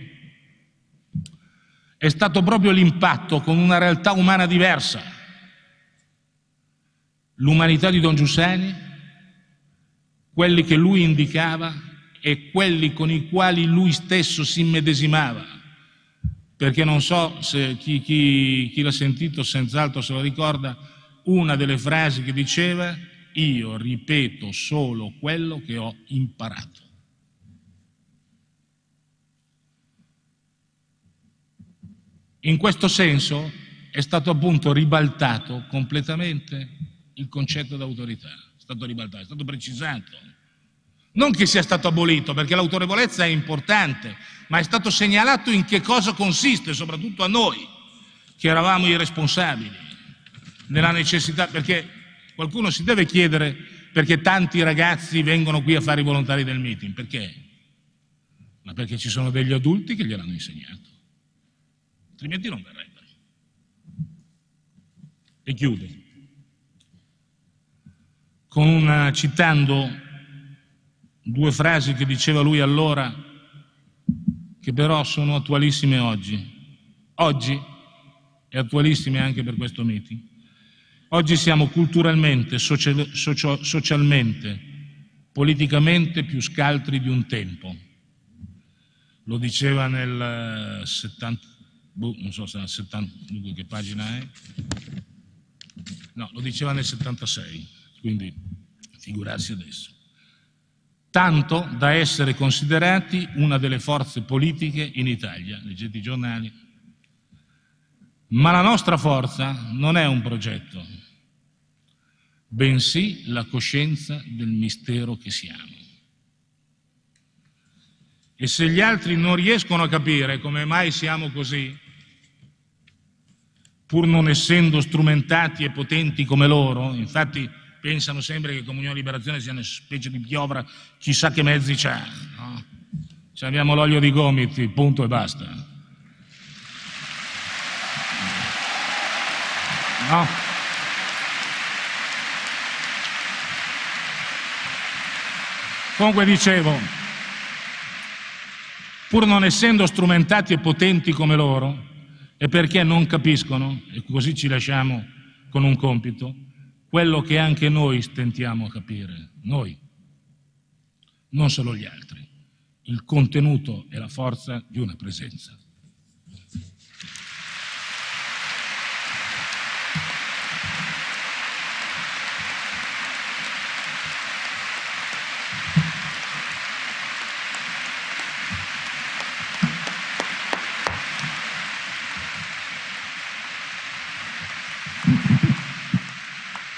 è stato proprio l'impatto con una realtà umana diversa l'umanità di Don Giussani, quelli che lui indicava e quelli con i quali lui stesso si immedesimava. Perché non so se chi, chi, chi l'ha sentito, senz'altro se lo ricorda, una delle frasi che diceva, io ripeto solo quello che ho imparato. In questo senso è stato appunto ribaltato completamente il concetto d'autorità, è stato ribaltato, è stato precisato. Non che sia stato abolito, perché l'autorevolezza è importante, ma è stato segnalato in che cosa consiste, soprattutto a noi, che eravamo i responsabili, nella necessità, perché qualcuno si deve chiedere perché tanti ragazzi vengono qui a fare i volontari del meeting, perché? Ma perché ci sono degli adulti che gliel'hanno insegnato, altrimenti non verrebbero. E chiudo una, citando due frasi che diceva lui allora, che però sono attualissime oggi. Oggi e attualissime anche per questo meeting. Oggi siamo culturalmente, socio, socio, socialmente, politicamente più scaltri di un tempo. Lo diceva nel 70, eh, boh, non so se nel 70, che pagina è? No, lo diceva nel 76 quindi figurarsi adesso. Tanto da essere considerati una delle forze politiche in Italia, leggete i giornali. Ma la nostra forza non è un progetto, bensì la coscienza del mistero che siamo. E se gli altri non riescono a capire come mai siamo così, pur non essendo strumentati e potenti come loro, infatti pensano sempre che Comunione e Liberazione sia una specie di piovra, chissà che mezzi c'è. No? Ci abbiamo l'olio di gomiti, punto e basta. No? Comunque dicevo, pur non essendo strumentati e potenti come loro, e perché non capiscono, e così ci lasciamo con un compito, quello che anche noi stentiamo a capire, noi, non solo gli altri, il contenuto e la forza di una presenza.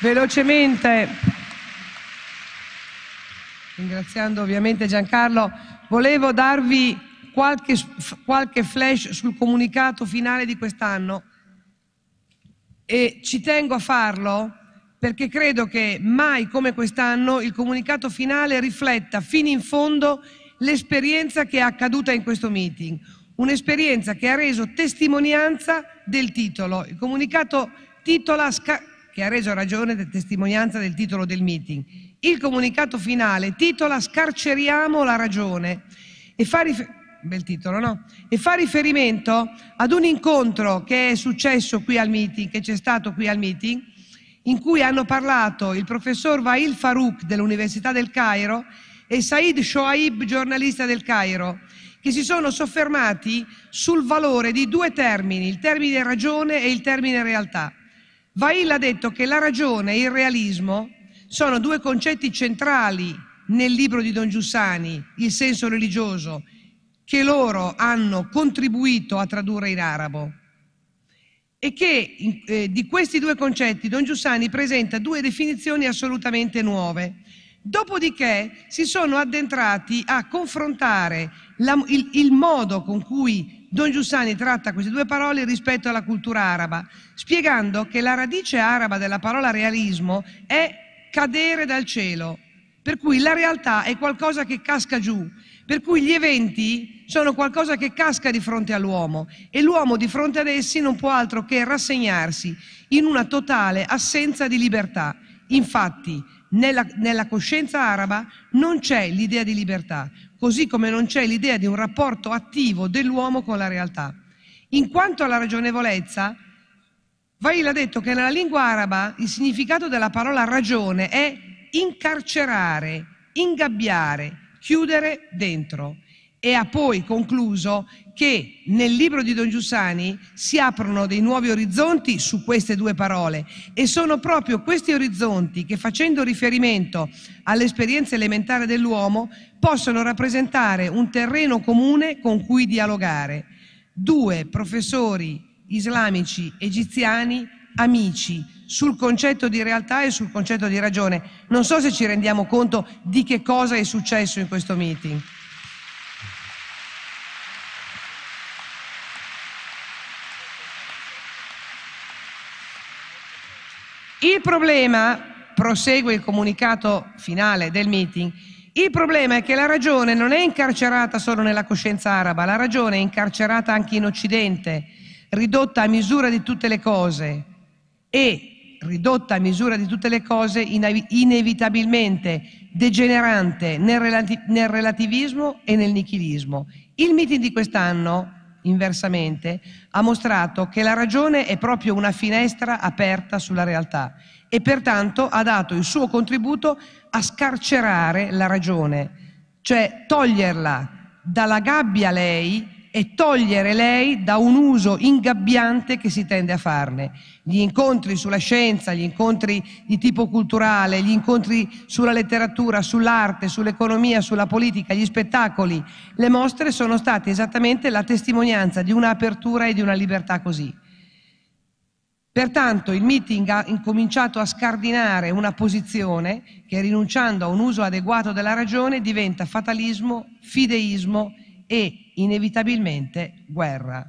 Velocemente, ringraziando ovviamente Giancarlo, volevo darvi qualche, qualche flash sul comunicato finale di quest'anno e ci tengo a farlo perché credo che mai come quest'anno il comunicato finale rifletta fino in fondo l'esperienza che è accaduta in questo meeting, un'esperienza che ha reso testimonianza del titolo. Il comunicato titola che ha reso ragione di testimonianza del titolo del meeting. Il comunicato finale titola Scarceriamo la ragione e fa, rifer- titolo, no? e fa riferimento ad un incontro che è successo qui al meeting, che c'è stato qui al meeting, in cui hanno parlato il professor Wail Farouk dell'Università del Cairo e Said Shoaib, giornalista del Cairo, che si sono soffermati sul valore di due termini, il termine ragione e il termine realtà. Vail ha detto che la ragione e il realismo sono due concetti centrali nel libro di Don Giussani, il senso religioso, che loro hanno contribuito a tradurre in arabo e che eh, di questi due concetti Don Giussani presenta due definizioni assolutamente nuove. Dopodiché si sono addentrati a confrontare la, il, il modo con cui Don Giussani tratta queste due parole rispetto alla cultura araba, spiegando che la radice araba della parola realismo è cadere dal cielo, per cui la realtà è qualcosa che casca giù, per cui gli eventi sono qualcosa che casca di fronte all'uomo e l'uomo di fronte ad essi non può altro che rassegnarsi in una totale assenza di libertà. Infatti, nella, nella coscienza araba non c'è l'idea di libertà, così come non c'è l'idea di un rapporto attivo dell'uomo con la realtà. In quanto alla ragionevolezza, Vail ha detto che nella lingua araba il significato della parola ragione è incarcerare, ingabbiare, chiudere dentro e ha poi concluso che nel libro di Don Giussani si aprono dei nuovi orizzonti su queste due parole e sono proprio questi orizzonti che facendo riferimento all'esperienza elementare dell'uomo possono rappresentare un terreno comune con cui dialogare. Due professori islamici egiziani amici sul concetto di realtà e sul concetto di ragione. Non so se ci rendiamo conto di che cosa è successo in questo meeting. Il problema, prosegue il comunicato finale del meeting, il problema è che la ragione non è incarcerata solo nella coscienza araba, la ragione è incarcerata anche in Occidente, ridotta a misura di tutte le cose e ridotta a misura di tutte le cose inevitabilmente degenerante nel, relativismo e nel nichilismo. Il meeting di quest'anno inversamente, ha mostrato che la ragione è proprio una finestra aperta sulla realtà e pertanto ha dato il suo contributo a scarcerare la ragione, cioè toglierla dalla gabbia lei e togliere lei da un uso ingabbiante che si tende a farne. Gli incontri sulla scienza, gli incontri di tipo culturale, gli incontri sulla letteratura, sull'arte, sull'economia, sulla politica, gli spettacoli, le mostre sono state esattamente la testimonianza di un'apertura e di una libertà così. Pertanto il meeting ha incominciato a scardinare una posizione che rinunciando a un uso adeguato della ragione diventa fatalismo, fideismo e inevitabilmente guerra.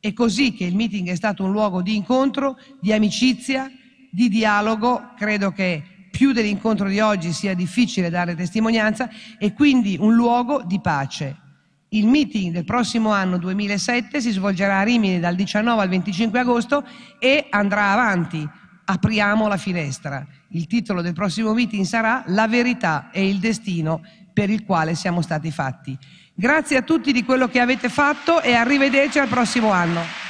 È così che il meeting è stato un luogo di incontro, di amicizia, di dialogo, credo che più dell'incontro di oggi sia difficile dare testimonianza, e quindi un luogo di pace. Il meeting del prossimo anno 2007 si svolgerà a Rimini dal 19 al 25 agosto e andrà avanti. Apriamo la finestra. Il titolo del prossimo meeting sarà La verità e il destino per il quale siamo stati fatti. Grazie a tutti di quello che avete fatto e arrivederci al prossimo anno.